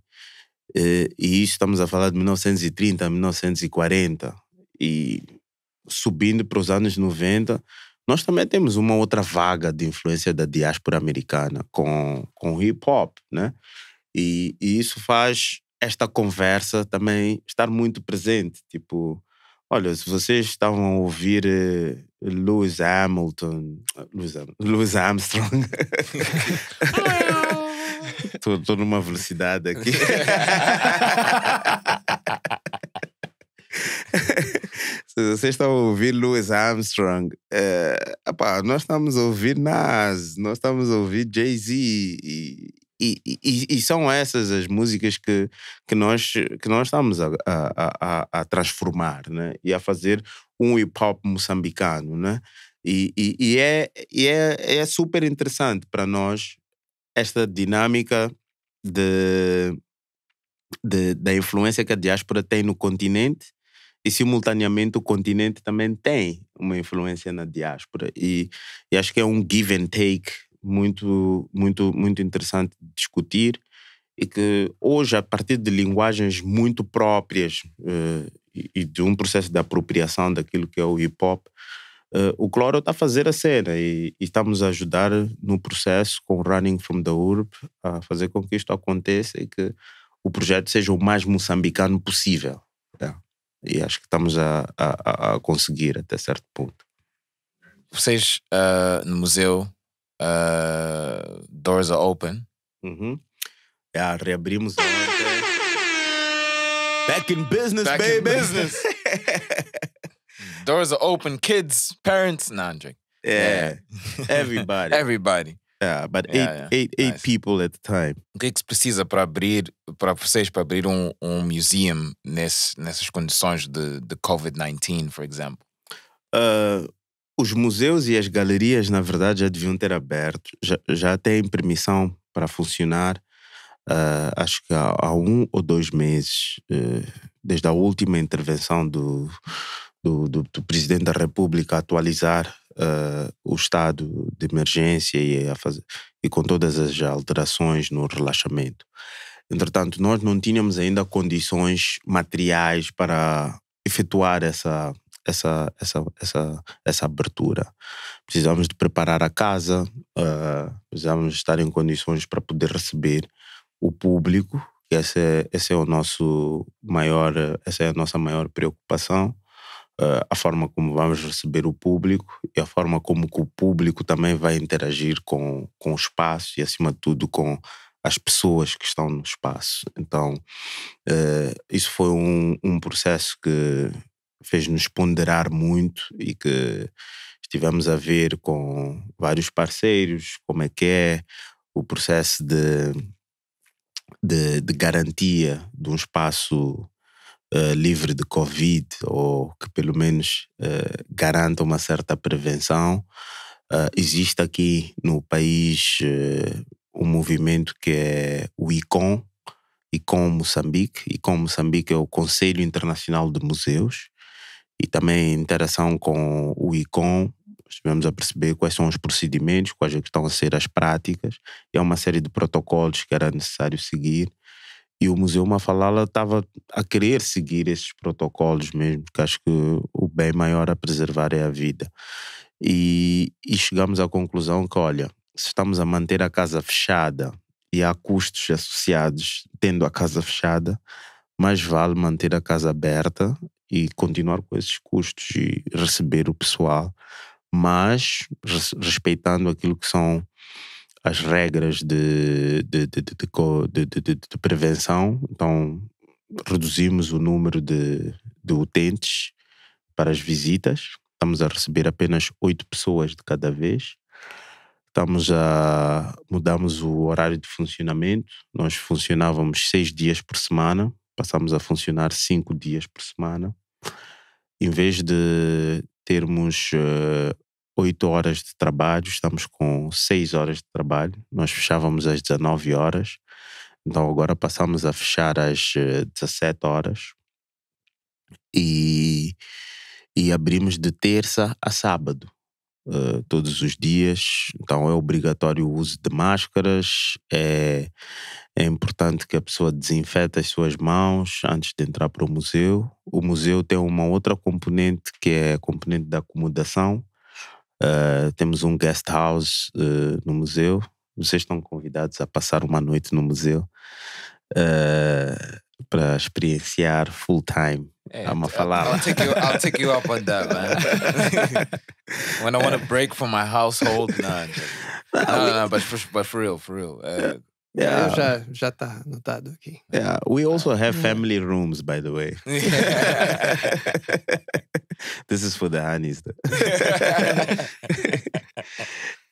Eh, e isso estamos a falar de 1930, 1940. E subindo para os anos 90, nós também temos uma outra vaga de influência da diáspora americana com, com hip hop, né? E, e, isso faz esta conversa também estar muito presente. Tipo, olha, se vocês estavam a ouvir eh, Lewis Hamilton, eh, Lewis, Lewis Armstrong. Estou numa velocidade aqui. Se vocês estão a ouvir Louis Armstrong, é, eh, opa, nós estamos a ouvir Nas, nós estamos a ouvir Jay-Z e, e, e, e, são essas as músicas que, que, nós, que nós estamos a, a, a, a transformar né? e a fazer um hip hop moçambicano. Né? E, e, e, é, e é, é super interessante para nós esta dinâmica de, de, da influência que a diáspora tem no continente e, simultaneamente, o continente também tem uma influência na diáspora. E, e acho que é um give and take muito, muito, muito interessante de discutir e que hoje, a partir de linguagens muito próprias uh, e, e de um processo de apropriação daquilo que é o hip-hop, Uh, o Cloro está a fazer a cena e, e, estamos a ajudar no processo com o Running from the URB a fazer com que isto aconteça e que o projeto seja o mais moçambicano possível. Tá? E acho que estamos a, a, a, conseguir até certo ponto. Vocês uh, no museu, uh, doors are open. Uhum. Yeah, reabrimos Back in business, Back baby! In business. Doors are open. Kids, parents. Nah, Yeah. yeah. Everybody. Everybody. Yeah, but eight, yeah, yeah. eight, eight nice. people at the time. O que é que se precisa para abrir, para vocês, para abrir um, um museum nesse, nessas condições de, de COVID-19, por exemplo? Uh, os museus e as galerias, na verdade, já deviam ter aberto, já, já têm permissão para funcionar, uh, acho que há, há, um ou dois meses, uh, desde a última intervenção do, do, do, do presidente da República atualizar uh, o estado de emergência e, fazer, e com todas as alterações no relaxamento. Entretanto, nós não tínhamos ainda condições materiais para efetuar essa, essa, essa, essa, essa abertura. Precisávamos de preparar a casa, uh, estar em condições para poder receber o público, que esse é, esse é o nosso maior, essa é a nossa maior preocupação uh, a forma como vamos receber o público e a forma como o público também vai interagir com, com o espaço e, acima de tudo, com as pessoas que estão no espaço. Então, uh, isso foi um, um processo que fez-nos ponderar muito e que estivemos a ver com vários parceiros como é que é o processo de, de, de garantia de um espaço eh, livre de Covid ou que pelo menos uh, garanta uma certa prevenção. Uh, existe aqui no país um movimento que é o ICOM, ICOM Moçambique. ICOM Moçambique é o Conselho Internacional de Museus e também em interação com o ICOM estivemos a perceber quais são os procedimentos, quais é estão a ser as práticas, e há uma série de protocolos que era necessário seguir e o Museu Mafalala estava a querer seguir esses protocolos mesmo, porque acho que o bem maior a preservar é a vida. E, e chegamos à conclusão que, olha, se estamos a manter a casa fechada e há custos associados tendo a casa fechada, mais vale manter a casa aberta e continuar com esses custos e receber o pessoal, mas respeitando aquilo que são as regras de, de, de, de, prevenção, então reduzimos o número de, de utentes para as visitas, estamos a receber apenas oito pessoas de cada vez estamos a mudamos o horário de funcionamento. Nós funcionávamos seis dias por semana, passamos a funcionar cinco dias por semana. Em vez de termos uh, oito horas de trabalho, estamos com seis horas de trabalho. Nós fechávamos às 19 horas, então agora passamos a fechar às 17 eh, horas e, e abrimos de terça a sábado. Uh, todos os dias, então é obrigatório o uso de máscaras, é, é importante que a pessoa desinfete as suas mãos antes de entrar para o museu. O museu tem uma outra componente que é a componente da acomodação, Uh, temos um guest house uh, no museu. Vocês estão convidados a passar uma noite no museu uh, para experienciar full time. Hey, I'm a falar. I'll take you. I'll take you up on that, man. when I want a break from my household, nah, no, no, no, but for, but for real, for real. Uh, Yeah. É, eu já, já tá anotado aqui. Yeah. É, we also ah. have family rooms, by the way. This is for the honeys.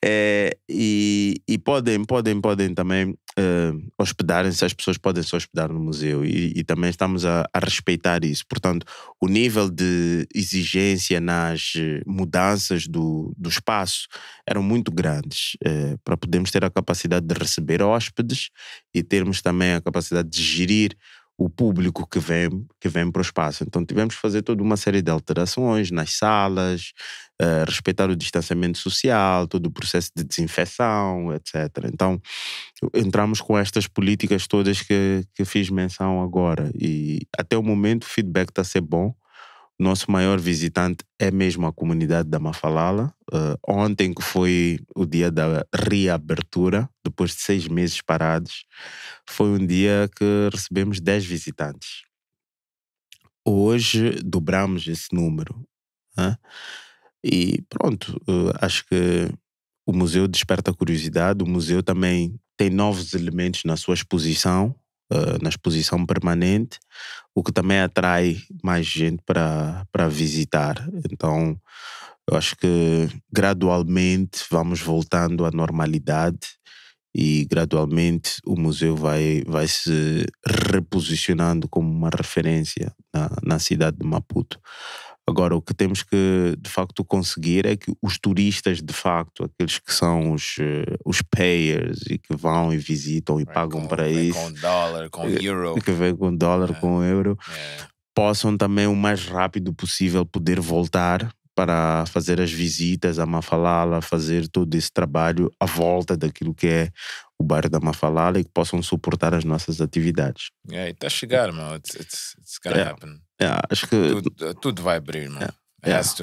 É, e, e, podem, podem, podem também uh, hospedarem-se, as pessoas podem se hospedar no museu e, e também estamos a, a, respeitar isso. Portanto, o nível de exigência nas eh, mudanças do, do espaço eram muito grandes uh, para podermos ter a capacidade de receber hóspedes e termos também a capacidade de gerir o público que vem, que vem para o espaço. Então tivemos que fazer toda uma série de alterações nas salas, uh, respeitar o distanciamento social, todo o processo de desinfecção, etc. Então entramos com estas políticas todas que, que fiz menção agora e até o momento o feedback está a ser bom. Nosso maior visitante é mesmo a comunidade da Mafalala. Uh, ontem, que foi o dia da reabertura, depois de seis meses parados, foi um dia que recebemos 10 visitantes. Hoje dobramos esse número. Né? E pronto, uh, acho que o museu desperta curiosidade, o museu também tem novos elementos na sua exposição uh, na exposição permanente, o que também atrai mais gente para visitar. Então, eu acho que gradualmente vamos voltando à normalidade e gradualmente o museu vai, vai se reposicionando como uma referência na, na cidade de Maputo. Agora, o que temos que de facto conseguir é que os turistas, de facto, aqueles que são os, eh, os payers e que vão e visitam e pagam com, para isso. Eh, com dólar, é. com euro. Que vem com dólar, com euro, possam também o mais rápido possível poder voltar para fazer as visitas a Mafalala, fazer todo esse trabalho à volta daquilo que é o bairro da Mafalala e que possam suportar as nossas atividades. É, está a chegar, mano. It's, it's, it's gonna é. happen. Yeah, é, acho que. Tudo, tudo vai abrir, mano. Yeah. É, é. Has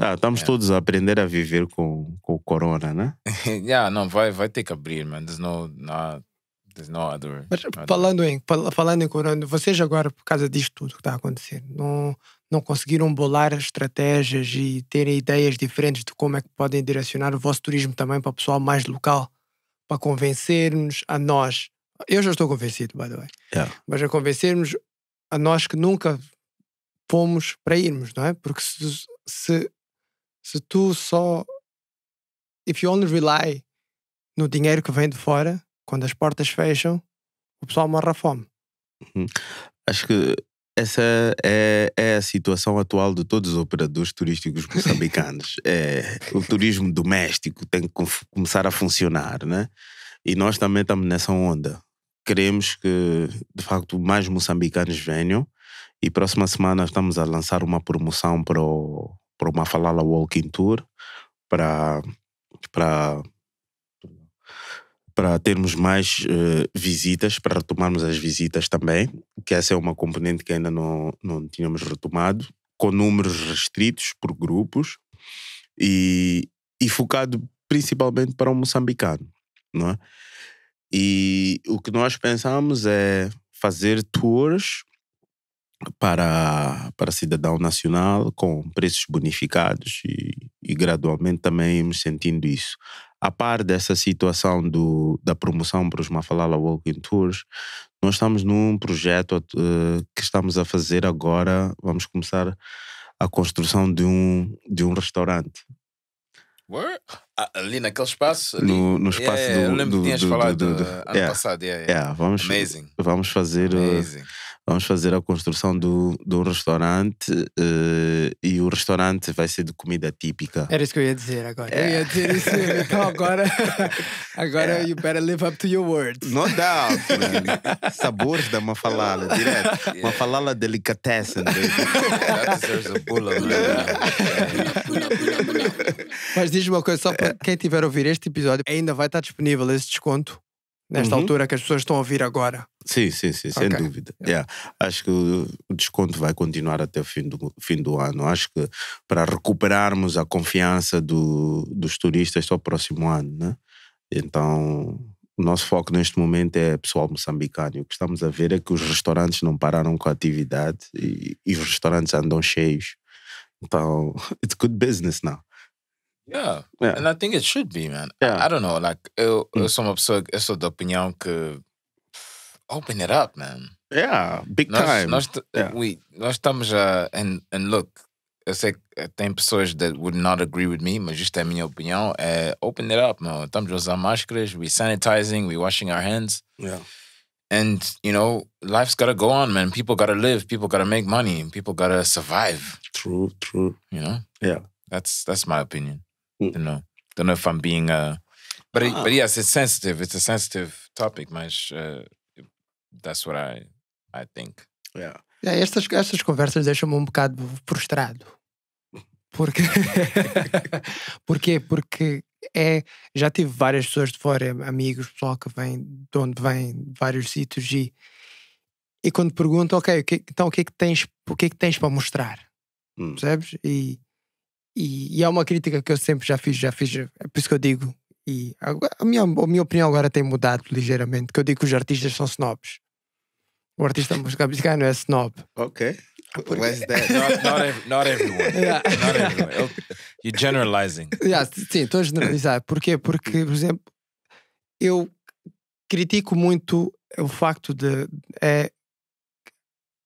Ah, estamos yeah. todos a aprender a viver com, com o corona, né? yeah, não, vai, vai ter que abrir, man. There's no, not, there's no other... Mas other... falando, em, falando em corona, vocês agora, por causa disto tudo que está a acontecer, não, não conseguiram bolar estratégias e terem ideias diferentes de como é que podem direcionar o vosso turismo também para o pessoal mais local, para convencermos a nós. Eu já estou convencido, by the way. Yeah. Mas a convencermos a nós que nunca pomos para irmos, não é? Porque se, se, se tu só. If you only rely no dinheiro que vem de fora, quando as portas fecham, o pessoal morre à fome. Uhum. Acho que essa é, é, a situação atual de todos os operadores turísticos moçambicanos. é, o turismo doméstico tem que começar a funcionar, né? E nós também estamos nessa onda. Queremos que, de facto, mais moçambicanos venham e próxima semana estamos a lançar uma promoção para, o, para uma Falala Walking Tour para, para, para termos mais uh, visitas, para retomarmos as visitas também, que essa é uma componente que ainda não, não tínhamos retomado, com números restritos por grupos e, e focado principalmente para o moçambicano, não é? E o que nós pensamos é fazer tours para, para cidadão nacional com preços bonificados e, e gradualmente também íamos sentindo isso. A par dessa situação do, da promoção para os Mafalala Walking Tours, nós estamos num projeto uh, que estamos a fazer agora. Vamos começar a construção de um, de um restaurante. Where? Ah, ali naquele espaço? Ali. No, no espaço yeah, é, do. Eu lembro do, que tinhas do, falado do, do, ano yeah, é, passado. Yeah, é, yeah. Vamos, Amazing. Vamos fazer. Eh, Amazing. Uh, vamos fazer a construção do, do restaurante uh, e o restaurante vai ser de comida típica. Era isso que eu ia dizer agora. É. Eu ia dizer isso. É. Então agora, agora é. you better live up to your words. No doubt, man. Sabores da mafalala, direto. Yeah. Mafalala delicatessen, né? Mas diz uma coisa, só para é. quem tiver a ouvir este episódio, ainda vai estar disponível esse desconto nesta uhum. altura que as pessoas estão a ouvir agora. Sim, sim, sim, okay. sem dúvida. Yeah. Acho que o desconto vai continuar até o fim do, fim do ano. Acho que para recuperarmos a confiança do, dos turistas só o próximo ano. Né? Então, o nosso foco neste momento é pessoal moçambicano. O que estamos a ver é que os restaurantes não pararam com a atividade e, e os restaurantes andam cheios. Então, it's good business now. Yeah. yeah. And I think it should be, man. Yeah. I, I don't know. Like, eu, eu sou uma pessoa, eu sou da opinião que open it up, man. Yeah, big nós, time. Nós, yeah. We, nós estamos a. And, and look, eu sei que eh, tem pessoas that would not agree with me, mas isto é a minha opinião. É open it up, mano. Estamos a usar máscaras, we sanitizing, we washing our hands. Yeah. And, you know, life's gotta go on, man. People gotta live, people gotta make money, people gotta survive. True, true. You know? Yeah. That's that's my opinion. You hmm. know, don't know if I'm being, uh, but it, but ah. yes, it's sensitive. It's a sensitive topic, mas uh, that's what I I think. Yeah. Yeah, estas, estas conversas deixam-me um bocado frustrado. Porque. Porquê? Porque é. Já tive várias pessoas de fora, amigos, pessoal que vem de onde vem, vários sítios, e, e quando perguntam, ok, o que, então o que é que tens, o que é que tens para mostrar? Hum. Percebes? E e, e é uma crítica que eu sempre já fiz, já fiz, é por isso que eu digo. E a, a, minha, a minha opinião agora tem mudado ligeiramente, que eu digo que os artistas são snobs. O artista musical mexicano é snob. Ok. Ah, porque... Not, not, ev not everyone. Yeah. Not everyone. You're generalizing. Yeah, sim, estou a generalizar. Porquê? Porque, por exemplo, eu critico muito o facto de é,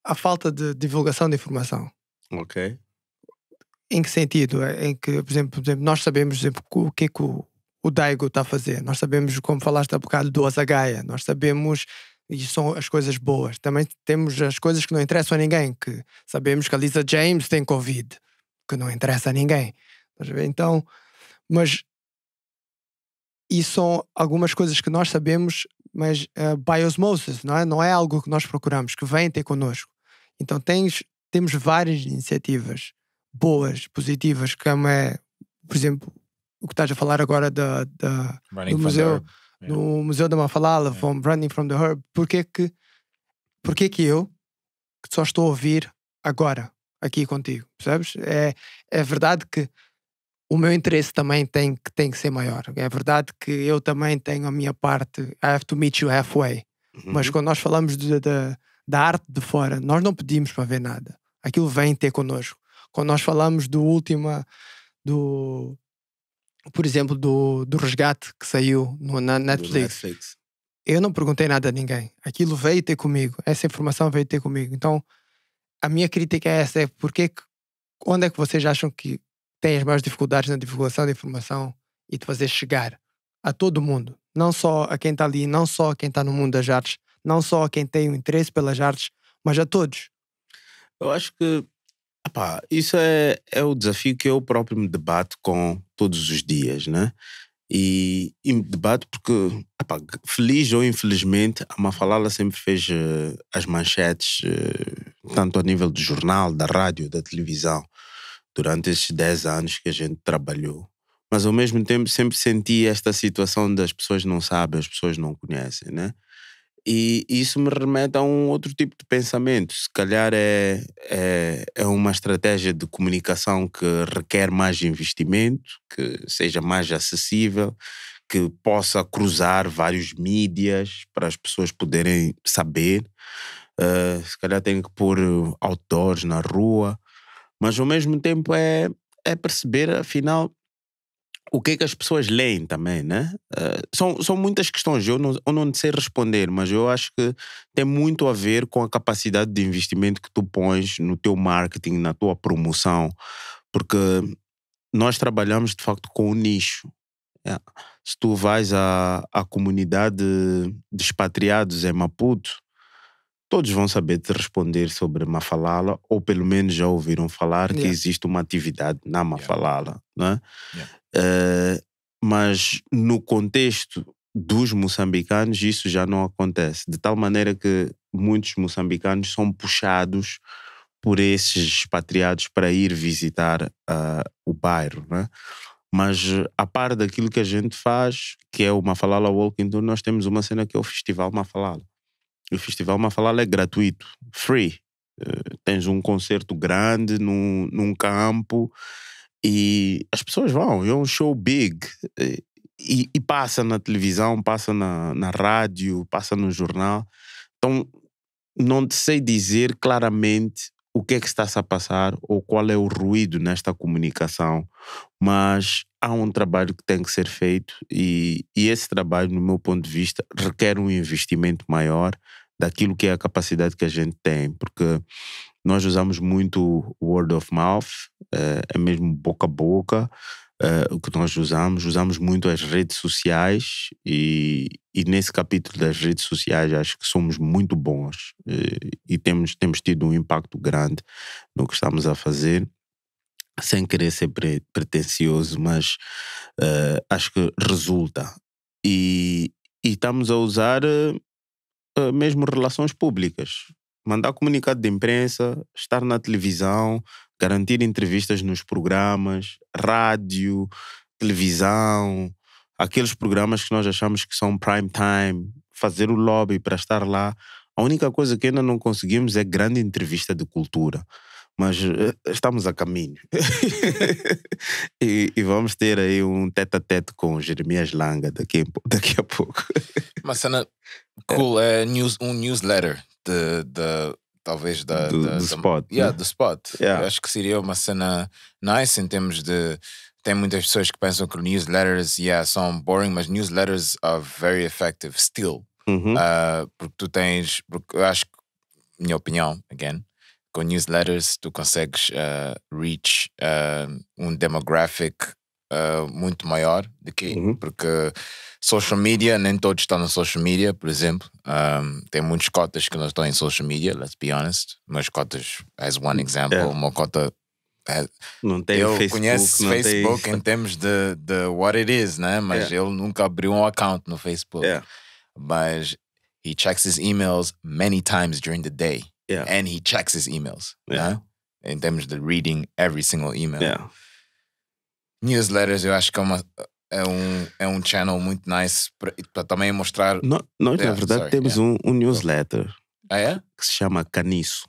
a falta de divulgação de informação. Ok. Em que sentido? É, em que, por exemplo, por exemplo nós sabemos exemplo, o que, é que o, o Daigo está a fazer, nós sabemos, como falaste há bocado, do Azagaia, nós sabemos e são as coisas boas. Também temos as coisas que não interessam a ninguém, que sabemos que a Lisa James tem Covid, que não interessa a ninguém. Então, mas e são algumas coisas que nós sabemos, mas uh, by osmosis, não é? Não é algo que nós procuramos, que vem ter connosco. Então tens, temos várias iniciativas boas, positivas, como é, por exemplo, o que estás a falar agora da, da do museu, yeah. museu da Mafalala, yeah. from Running from the Herb, porque que, porque que eu que só estou a ouvir agora aqui contigo, percebes? É, é verdade que o meu interesse também tem que, tem que ser maior. É verdade que eu também tenho a minha parte, I have to meet you halfway. Uhum. Mas quando nós falamos de, de, da arte de fora, nós não pedimos para ver nada. Aquilo vem ter connosco. Quando nós falamos do última, do, por exemplo, do, do resgate que saiu no, na Netflix. Netflix. Eu não perguntei nada a ninguém. Aquilo veio ter comigo. Essa informação veio ter comigo. Então, a minha crítica é essa: é porque, onde é que vocês acham que têm as maiores dificuldades na divulgação da informação e de fazer chegar a todo mundo? Não só a quem está ali, não só a quem está no mundo das artes, não só a quem tem o interesse pelas artes, mas a todos. Eu acho que Epá, isso é, é o desafio que eu próprio me debato com todos os dias, né? E, e me debato porque, epá, feliz ou infelizmente, a Mafalala sempre fez uh, as manchetes, uh, tanto a nível do jornal, da rádio, da televisão, durante esses 10 anos que a gente trabalhou. Mas ao mesmo tempo sempre senti esta situação das pessoas não sabem, as pessoas não conhecem, né? E isso me remete a um outro tipo de pensamento. Se calhar é, é, é uma estratégia de comunicação que requer mais investimento, que seja mais acessível, que possa cruzar vários mídias para as pessoas poderem saber. Uh, se calhar tem que pôr eh, outdoors na rua, mas ao mesmo tempo é, é perceber, afinal, o que é que as pessoas leem também, né? Uh, são, são muitas questões, eu não, eu não sei responder, mas eu acho que tem muito a ver com a capacidade de investimento que tu pões no teu marketing, na tua promoção, porque nós trabalhamos de facto com o nicho. Yeah. É. Se tu vais à, à comunidade de expatriados em Maputo, todos vão saber te responder sobre Mafalala, ou pelo menos já ouviram falar yeah. que existe uma atividade na Mafalala. É? Yeah. Né? Ah, mas no contexto dos moçambicanos isso já não acontece. De tal maneira que muitos moçambicanos são puxados por esses expatriados para ir visitar uh, o bairro, né? Mas a par daquilo que a gente faz, que é o Mafalala Walking Tour, nós temos uma cena que é o Festival Mafalala. E o Festival Mafalala é gratuito, free. Uh, tens um concerto grande num, num campo e as pessoas vão, é um show big. Eh, e, e passa na televisão, passa na, na rádio, passa no jornal. Então, não sei dizer claramente o que é que está-se a passar ou qual é o ruído nesta comunicação, mas há um trabalho que tem que ser feito e, e, esse trabalho, no meu ponto de vista, requer um investimento maior daquilo que é a capacidade que a gente tem, porque nós usamos muito word of mouth, eh, é mesmo boca a boca. Eh, o que nós usamos, usamos muito as redes sociais e, e, nesse capítulo das redes sociais acho que somos muito bons eh, e temos, temos tido um impacto grande no que estamos a fazer, sem querer ser pre pretencioso, mas uh, acho que resulta. E, e estamos a usar mesmo relações públicas mandar comunicado de imprensa, estar na televisão, garantir entrevistas nos programas, rádio, televisão, aqueles programas que nós achamos que são prime time, fazer o lobby para estar lá. A única coisa que ainda não conseguimos é grande entrevista de cultura. Mas eh, estamos a caminho. e, e, vamos ter aí um tete a tete com Jeremias Langa daqui, daqui a pouco. Mas, cena é. cool, é, news, um newsletter de, de talvez da, do, da, do spot. Né? yeah, né? do spot. Yeah. acho que seria uma cena nice em termos de tem muitas pessoas que pensam que newsletters yeah, são boring, mas newsletters are very effective still. Uhum. Uh, porque tu tens, porque eu acho que, minha opinião, again, com newsletters tu consegues uh, reach uh, um demographic muito maior do que uhum. porque social media, nem todos estão na social media, por exemplo. Um, tem muitos cotas que não estão em social media, let's be honest. Mas cotas, as one example, é. uma cota. É, não tem eu Facebook, conheço não Facebook tem... em termos de, de what it is, né? Mas é. ele nunca abriu um account no Facebook. É. Mas he checks his emails many times during the day. Yeah. And he checks his emails. Yeah. Né? Em termos de reading every single email. Yeah. Newsletters, eu acho que é uma é um, é um channel muito nice para também mostrar. No, nós, yeah, na verdade, sorry, temos yeah. um, um, newsletter ah, é? que se chama Caniço.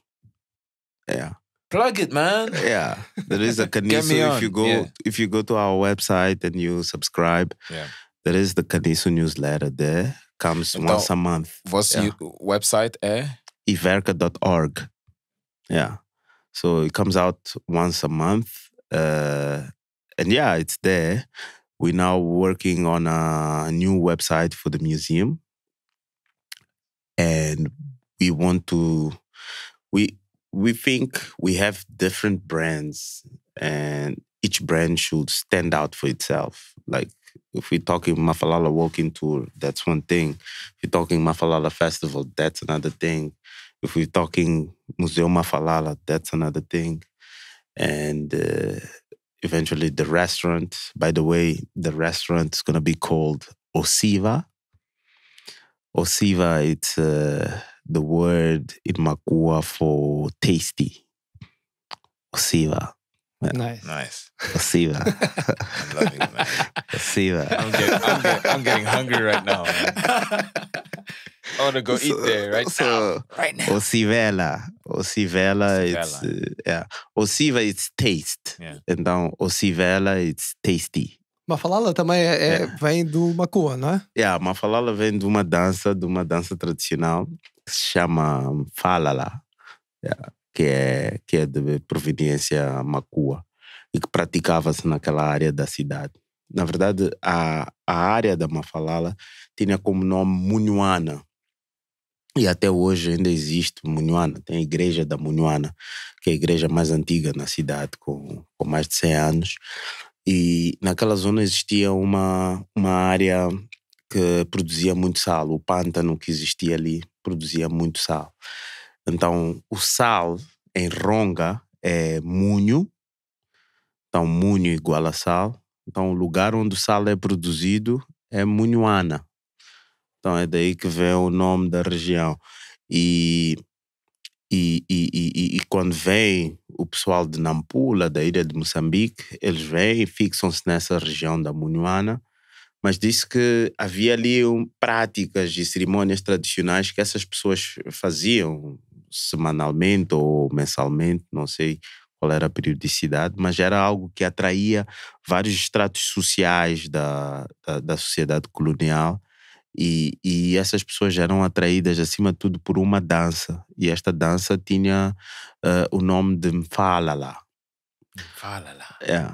yeah é. Plug it, man. Yeah, é. there is a Caniço. if you go, yeah. if you go to our website and you subscribe, yeah there is the Caniço newsletter there. Comes então, once a month. Vosso yeah. website é iverca.org. Yeah, so it comes out once a month, uh, and yeah, it's there. We're now working on a new website for the museum. And we want to we we think we have different brands and each brand should stand out for itself. Like if we're talking Mafalala Walking Tour, that's one thing. If we're talking Mafalala Festival, that's another thing. If we're talking Museo Mafalala, that's another thing. And uh, eventually the restaurant. By the way, the restaurant is going to be called Osiva. Osiva, it's uh, the word in Makua for tasty. Osiva. Yeah. Nice. Nice. Osiva. I'm loving it, man. Osiva. I'm, get, I'm, get, I'm getting hungry right now, man. I want to go so, eat there right so, now. Right now. Osivela. é it's uh, yeah. it's taste. Yeah. Então Ocivela it's tasty. Mafalala também é, é, yeah. vem do Macua, não é? Yeah, Mafalala vem de uma dança, de uma dança tradicional que se chama Falala, yeah, que, é, que é de Providência Macua e que praticava-se naquela área da cidade. Na verdade, a, a área da Mafalala tinha como nome Munuana. E até hoje ainda existe Munhoana tem a igreja da Munhoana né? que é a igreja mais antiga na cidade, com, com mais de 100 anos. E naquela zona existia uma, uma área que produzia muito sal. O pântano que existia ali produzia muito sal. Então, o sal em Ronga é munho. Então, munho igual a sal. Então, o lugar onde o sal é produzido é Munhoana né? Então é daí que vem o nome da região. E, e, e, e, e quando vem o pessoal de Nampula, da ilha de Moçambique, eles vêm e fixam-se nessa região da Munhuana mas disse que havia ali um, práticas e cerimônias tradicionais que essas pessoas faziam semanalmente ou mensalmente, não sei qual era a periodicidade, mas era algo que atraía vários estratos sociais da, da, da sociedade colonial e, e essas pessoas eram atraídas, acima de tudo, por uma dança. E esta dança tinha uh, o nome de Mfalala. Mfalala. É.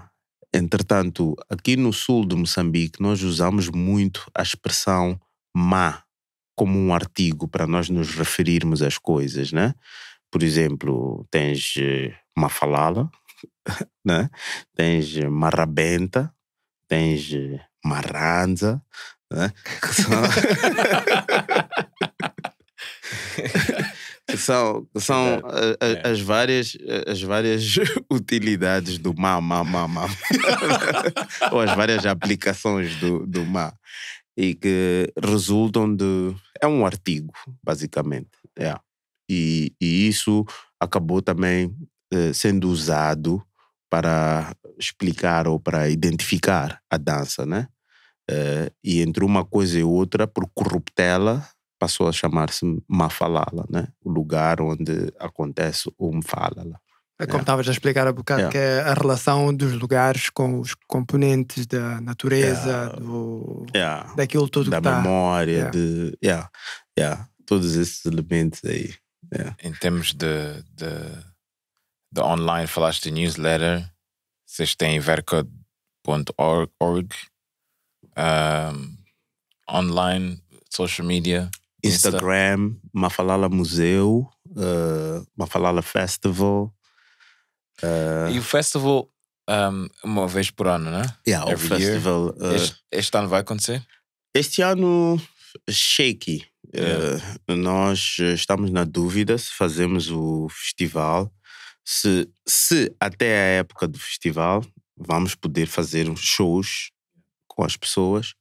Entretanto, aqui no sul de Moçambique, nós usamos muito a expressão má como um artigo para nós nos referirmos às coisas, né? Por exemplo, tens eh, Mafalala, né? tens eh, Marrabenta, tens Marranza, né? Que são... que são, é, é. as, várias, as várias utilidades do má, má, má, má. Ou as várias aplicações do, do má. E que resultam de. É um artigo, basicamente. é E, e isso acabou também eh, sendo usado para explicar ou para identificar a dança, né? Uh, e entre uma coisa e outra, por corruptela, passou a chamar-se Mafalala, né? o lugar onde acontece o Mfalala. É né? como estavas é. a explicar há bocado, é. que é a relação dos lugares com os componentes da natureza, é. Do, daquilo tudo da que está. Da memória, de. Yeah. Yeah. Todos esses elementos aí. Em termos de, de, de online, falaste de newsletter, vocês têm verca.org um, online, social media? Instagram, Insta. Mafalala Museu, uh, Mafalala Festival. Uh, e o festival um, uma vez por ano, né? Yeah, Every o festival. Uh, este, este, ano vai acontecer? Este ano, shaky. Uh, yeah. Uh, nós estamos na dúvida se fazemos o festival. Se, se até a época do festival vamos poder fazer uns shows com as pessoas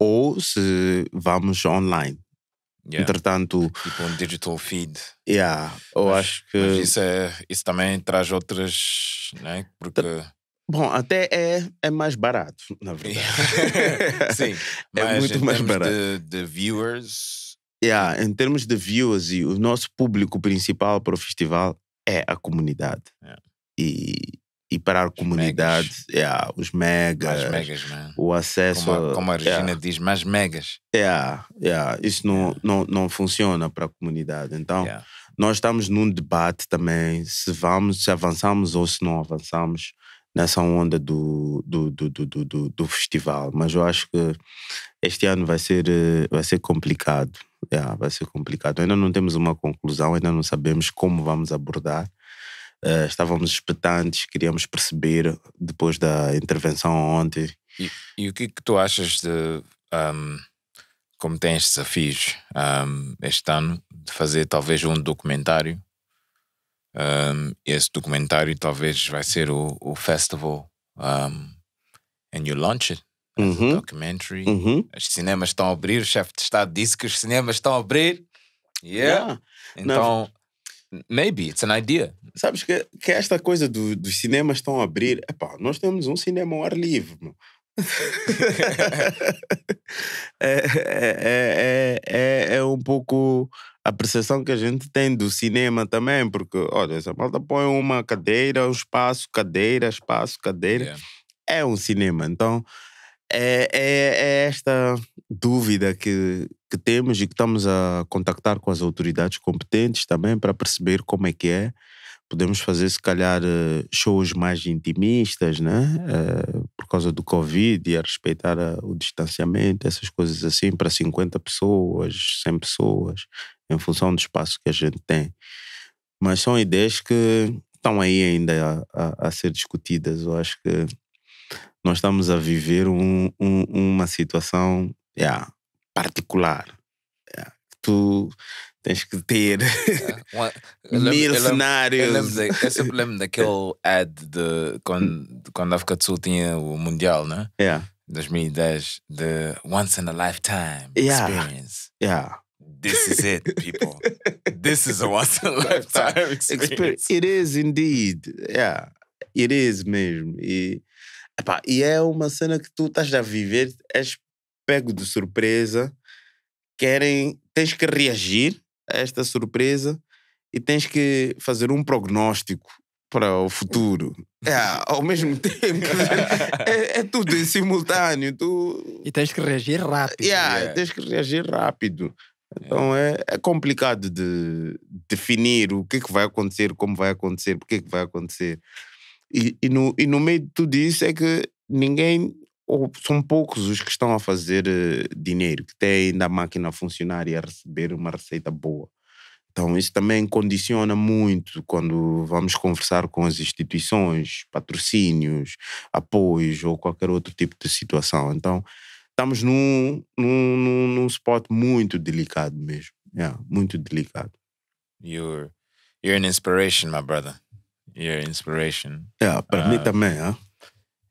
ou se vamos online. Yeah. Entretanto. Tipo um digital feed. Yeah, eu mas, acho que. Isso, é, isso, também traz outras. Né? Porque. Bom, até é, é mais barato, na verdade. Yeah. Sim, é muito mais barato. De, de viewers. Yeah, né? em termos de viewers, e o nosso público principal para o festival é a comunidade. Yeah. E e para a comunidade, é, os megas, yeah, os megas, megas é? o acesso. Como a, como a Regina yeah. É. diz, mais megas. Yeah, yeah. Isso não, Não, não funciona para a comunidade. Então, nós estamos num debate também se vamos, se avançamos ou se não avançamos nessa onda do, do, do, do, do, do festival. Mas eu acho que este ano vai ser, eh, vai ser complicado. vai ser complicado. Ainda não temos uma conclusão, ainda não sabemos como vamos abordar Uh, estávamos expectantes, queríamos perceber depois da intervenção ontem. E, e o que, é que tu achas de um, como tens desafios um, este ano de fazer talvez um documentário? Um, esse documentário talvez vai ser o, o festival and you launch it uhum. documentary. Uhum. Os cinemas estão a abrir, o chefe de Estado disse que os cinemas estão a abrir. Yeah. yeah. Então, Maybe, it's an idea. Sabes que, que esta coisa do, dos cinemas estão a abrir. Epá, nós temos um cinema ao ar livre, é, é, é, é, um pouco a percepção que a gente tem do cinema também, porque olha, essa malta põe uma cadeira, um espaço, cadeira, espaço, cadeira. Yeah. É um cinema. Então, é, é, é esta dúvida que, que temos e que estamos a contactar com as autoridades competentes também para perceber como é que é. Podemos fazer, se calhar, eh, shows mais intimistas, né? É, por causa do Covid e a respeitar eh, o distanciamento, essas coisas assim, para 50 pessoas, 100 pessoas, em função do espaço que a gente tem. Mas são ideias que estão aí ainda a, a, a ser discutidas. Eu acho que nós estamos a viver um, um, uma situação yeah, é, particular. Yeah. É, tu tens que ter yeah. mil cenários. Eu, lembro, sempre lembro daquele ad de quando, quando a África do Sul tinha o Mundial, né? Yeah. 2010, the once in a lifetime yeah. É. experience. Yeah. This is it, people. this is a once in a lifetime experience. It is indeed. Yeah. It is mesmo. E, Epá, e é uma cena que tu estás a viver, és pego de surpresa, querem, tens que reagir a esta surpresa e tens que fazer um prognóstico para o futuro. É, ao mesmo tempo. é, é, tudo em simultâneo. Tu... E tens que reagir rápido. Yeah, yeah. Tens que reagir rápido. É. Então é, é complicado de definir o que, é que vai acontecer, como vai acontecer, porque é que vai acontecer. E, no, e no meio de tudo isso é que ninguém, ou são poucos os que estão a fazer eh, dinheiro, que têm ainda a máquina a funcionar e a receber uma receita boa. Então, isso também condiciona muito quando vamos conversar com as instituições, patrocínios, apoios ou qualquer outro tipo de situação. Então, estamos num, num, num, num spot muito delicado mesmo. Yeah, muito delicado. You're, you're an inspiration, my brother your inspiration. Yeah, para uh, mim ah, também, ah. Huh?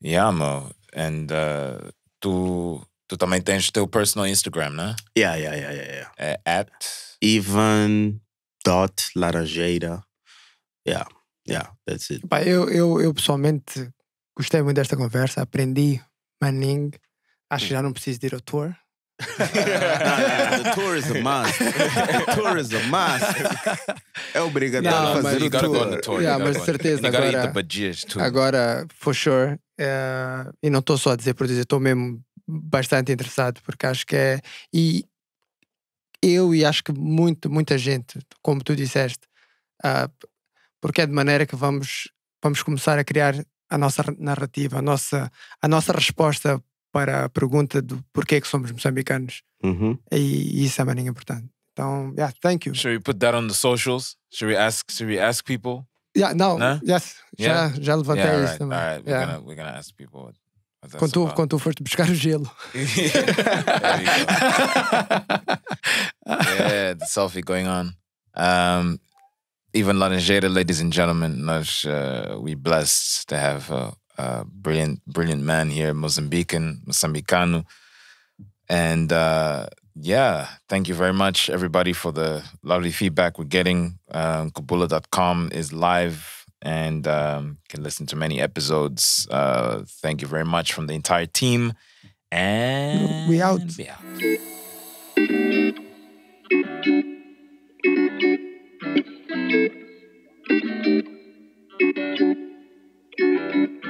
Yeah, mo. And uh, tu, tu também tens teu personal Instagram, né? Yeah, yeah, yeah, yeah. yeah. É at Ivan dot laranjeira. Yeah, yeah, that's it. Pá, eu, eu, eu pessoalmente gostei muito desta conversa, aprendi Manning. Acho que já não preciso de ir ao tour. the tour is a must. The tour is a must. É obrigatório não, fazer o tour. tour. Yeah, mas certeza. Agora, agora, for sure. É, e não estou só a dizer por dizer, estou mesmo bastante interessado, porque acho que é. E eu e acho que muito, muita gente, como tu disseste, uh, porque é de maneira que vamos, vamos começar a criar a nossa narrativa, a nossa, a nossa resposta para a pergunta do porquê é que somos moçambicanos. Uhum. E, e isso é muito importante. Então, yeah, thank you. Should we put that on the socials? Should we ask, should we ask people? Yeah, no, nah? yes. Yeah. Já, já levantei yeah, isso também. All right. We're, yeah. gonna, we're gonna ask people quando tu, quando tu foste buscar o gelo. yeah, the selfie going on. Um, even Laranjeira, ladies and gentlemen, nós, uh, we blessed to have uh, uh, brilliant, brilliant man here, Mozambican, Mozambicano. And uh, yeah, thank you very much, everybody, for the lovely feedback we're getting. Um, Kabula.com is live and um, can listen to many episodes. Uh, thank you very much from the entire team. And we out. We out.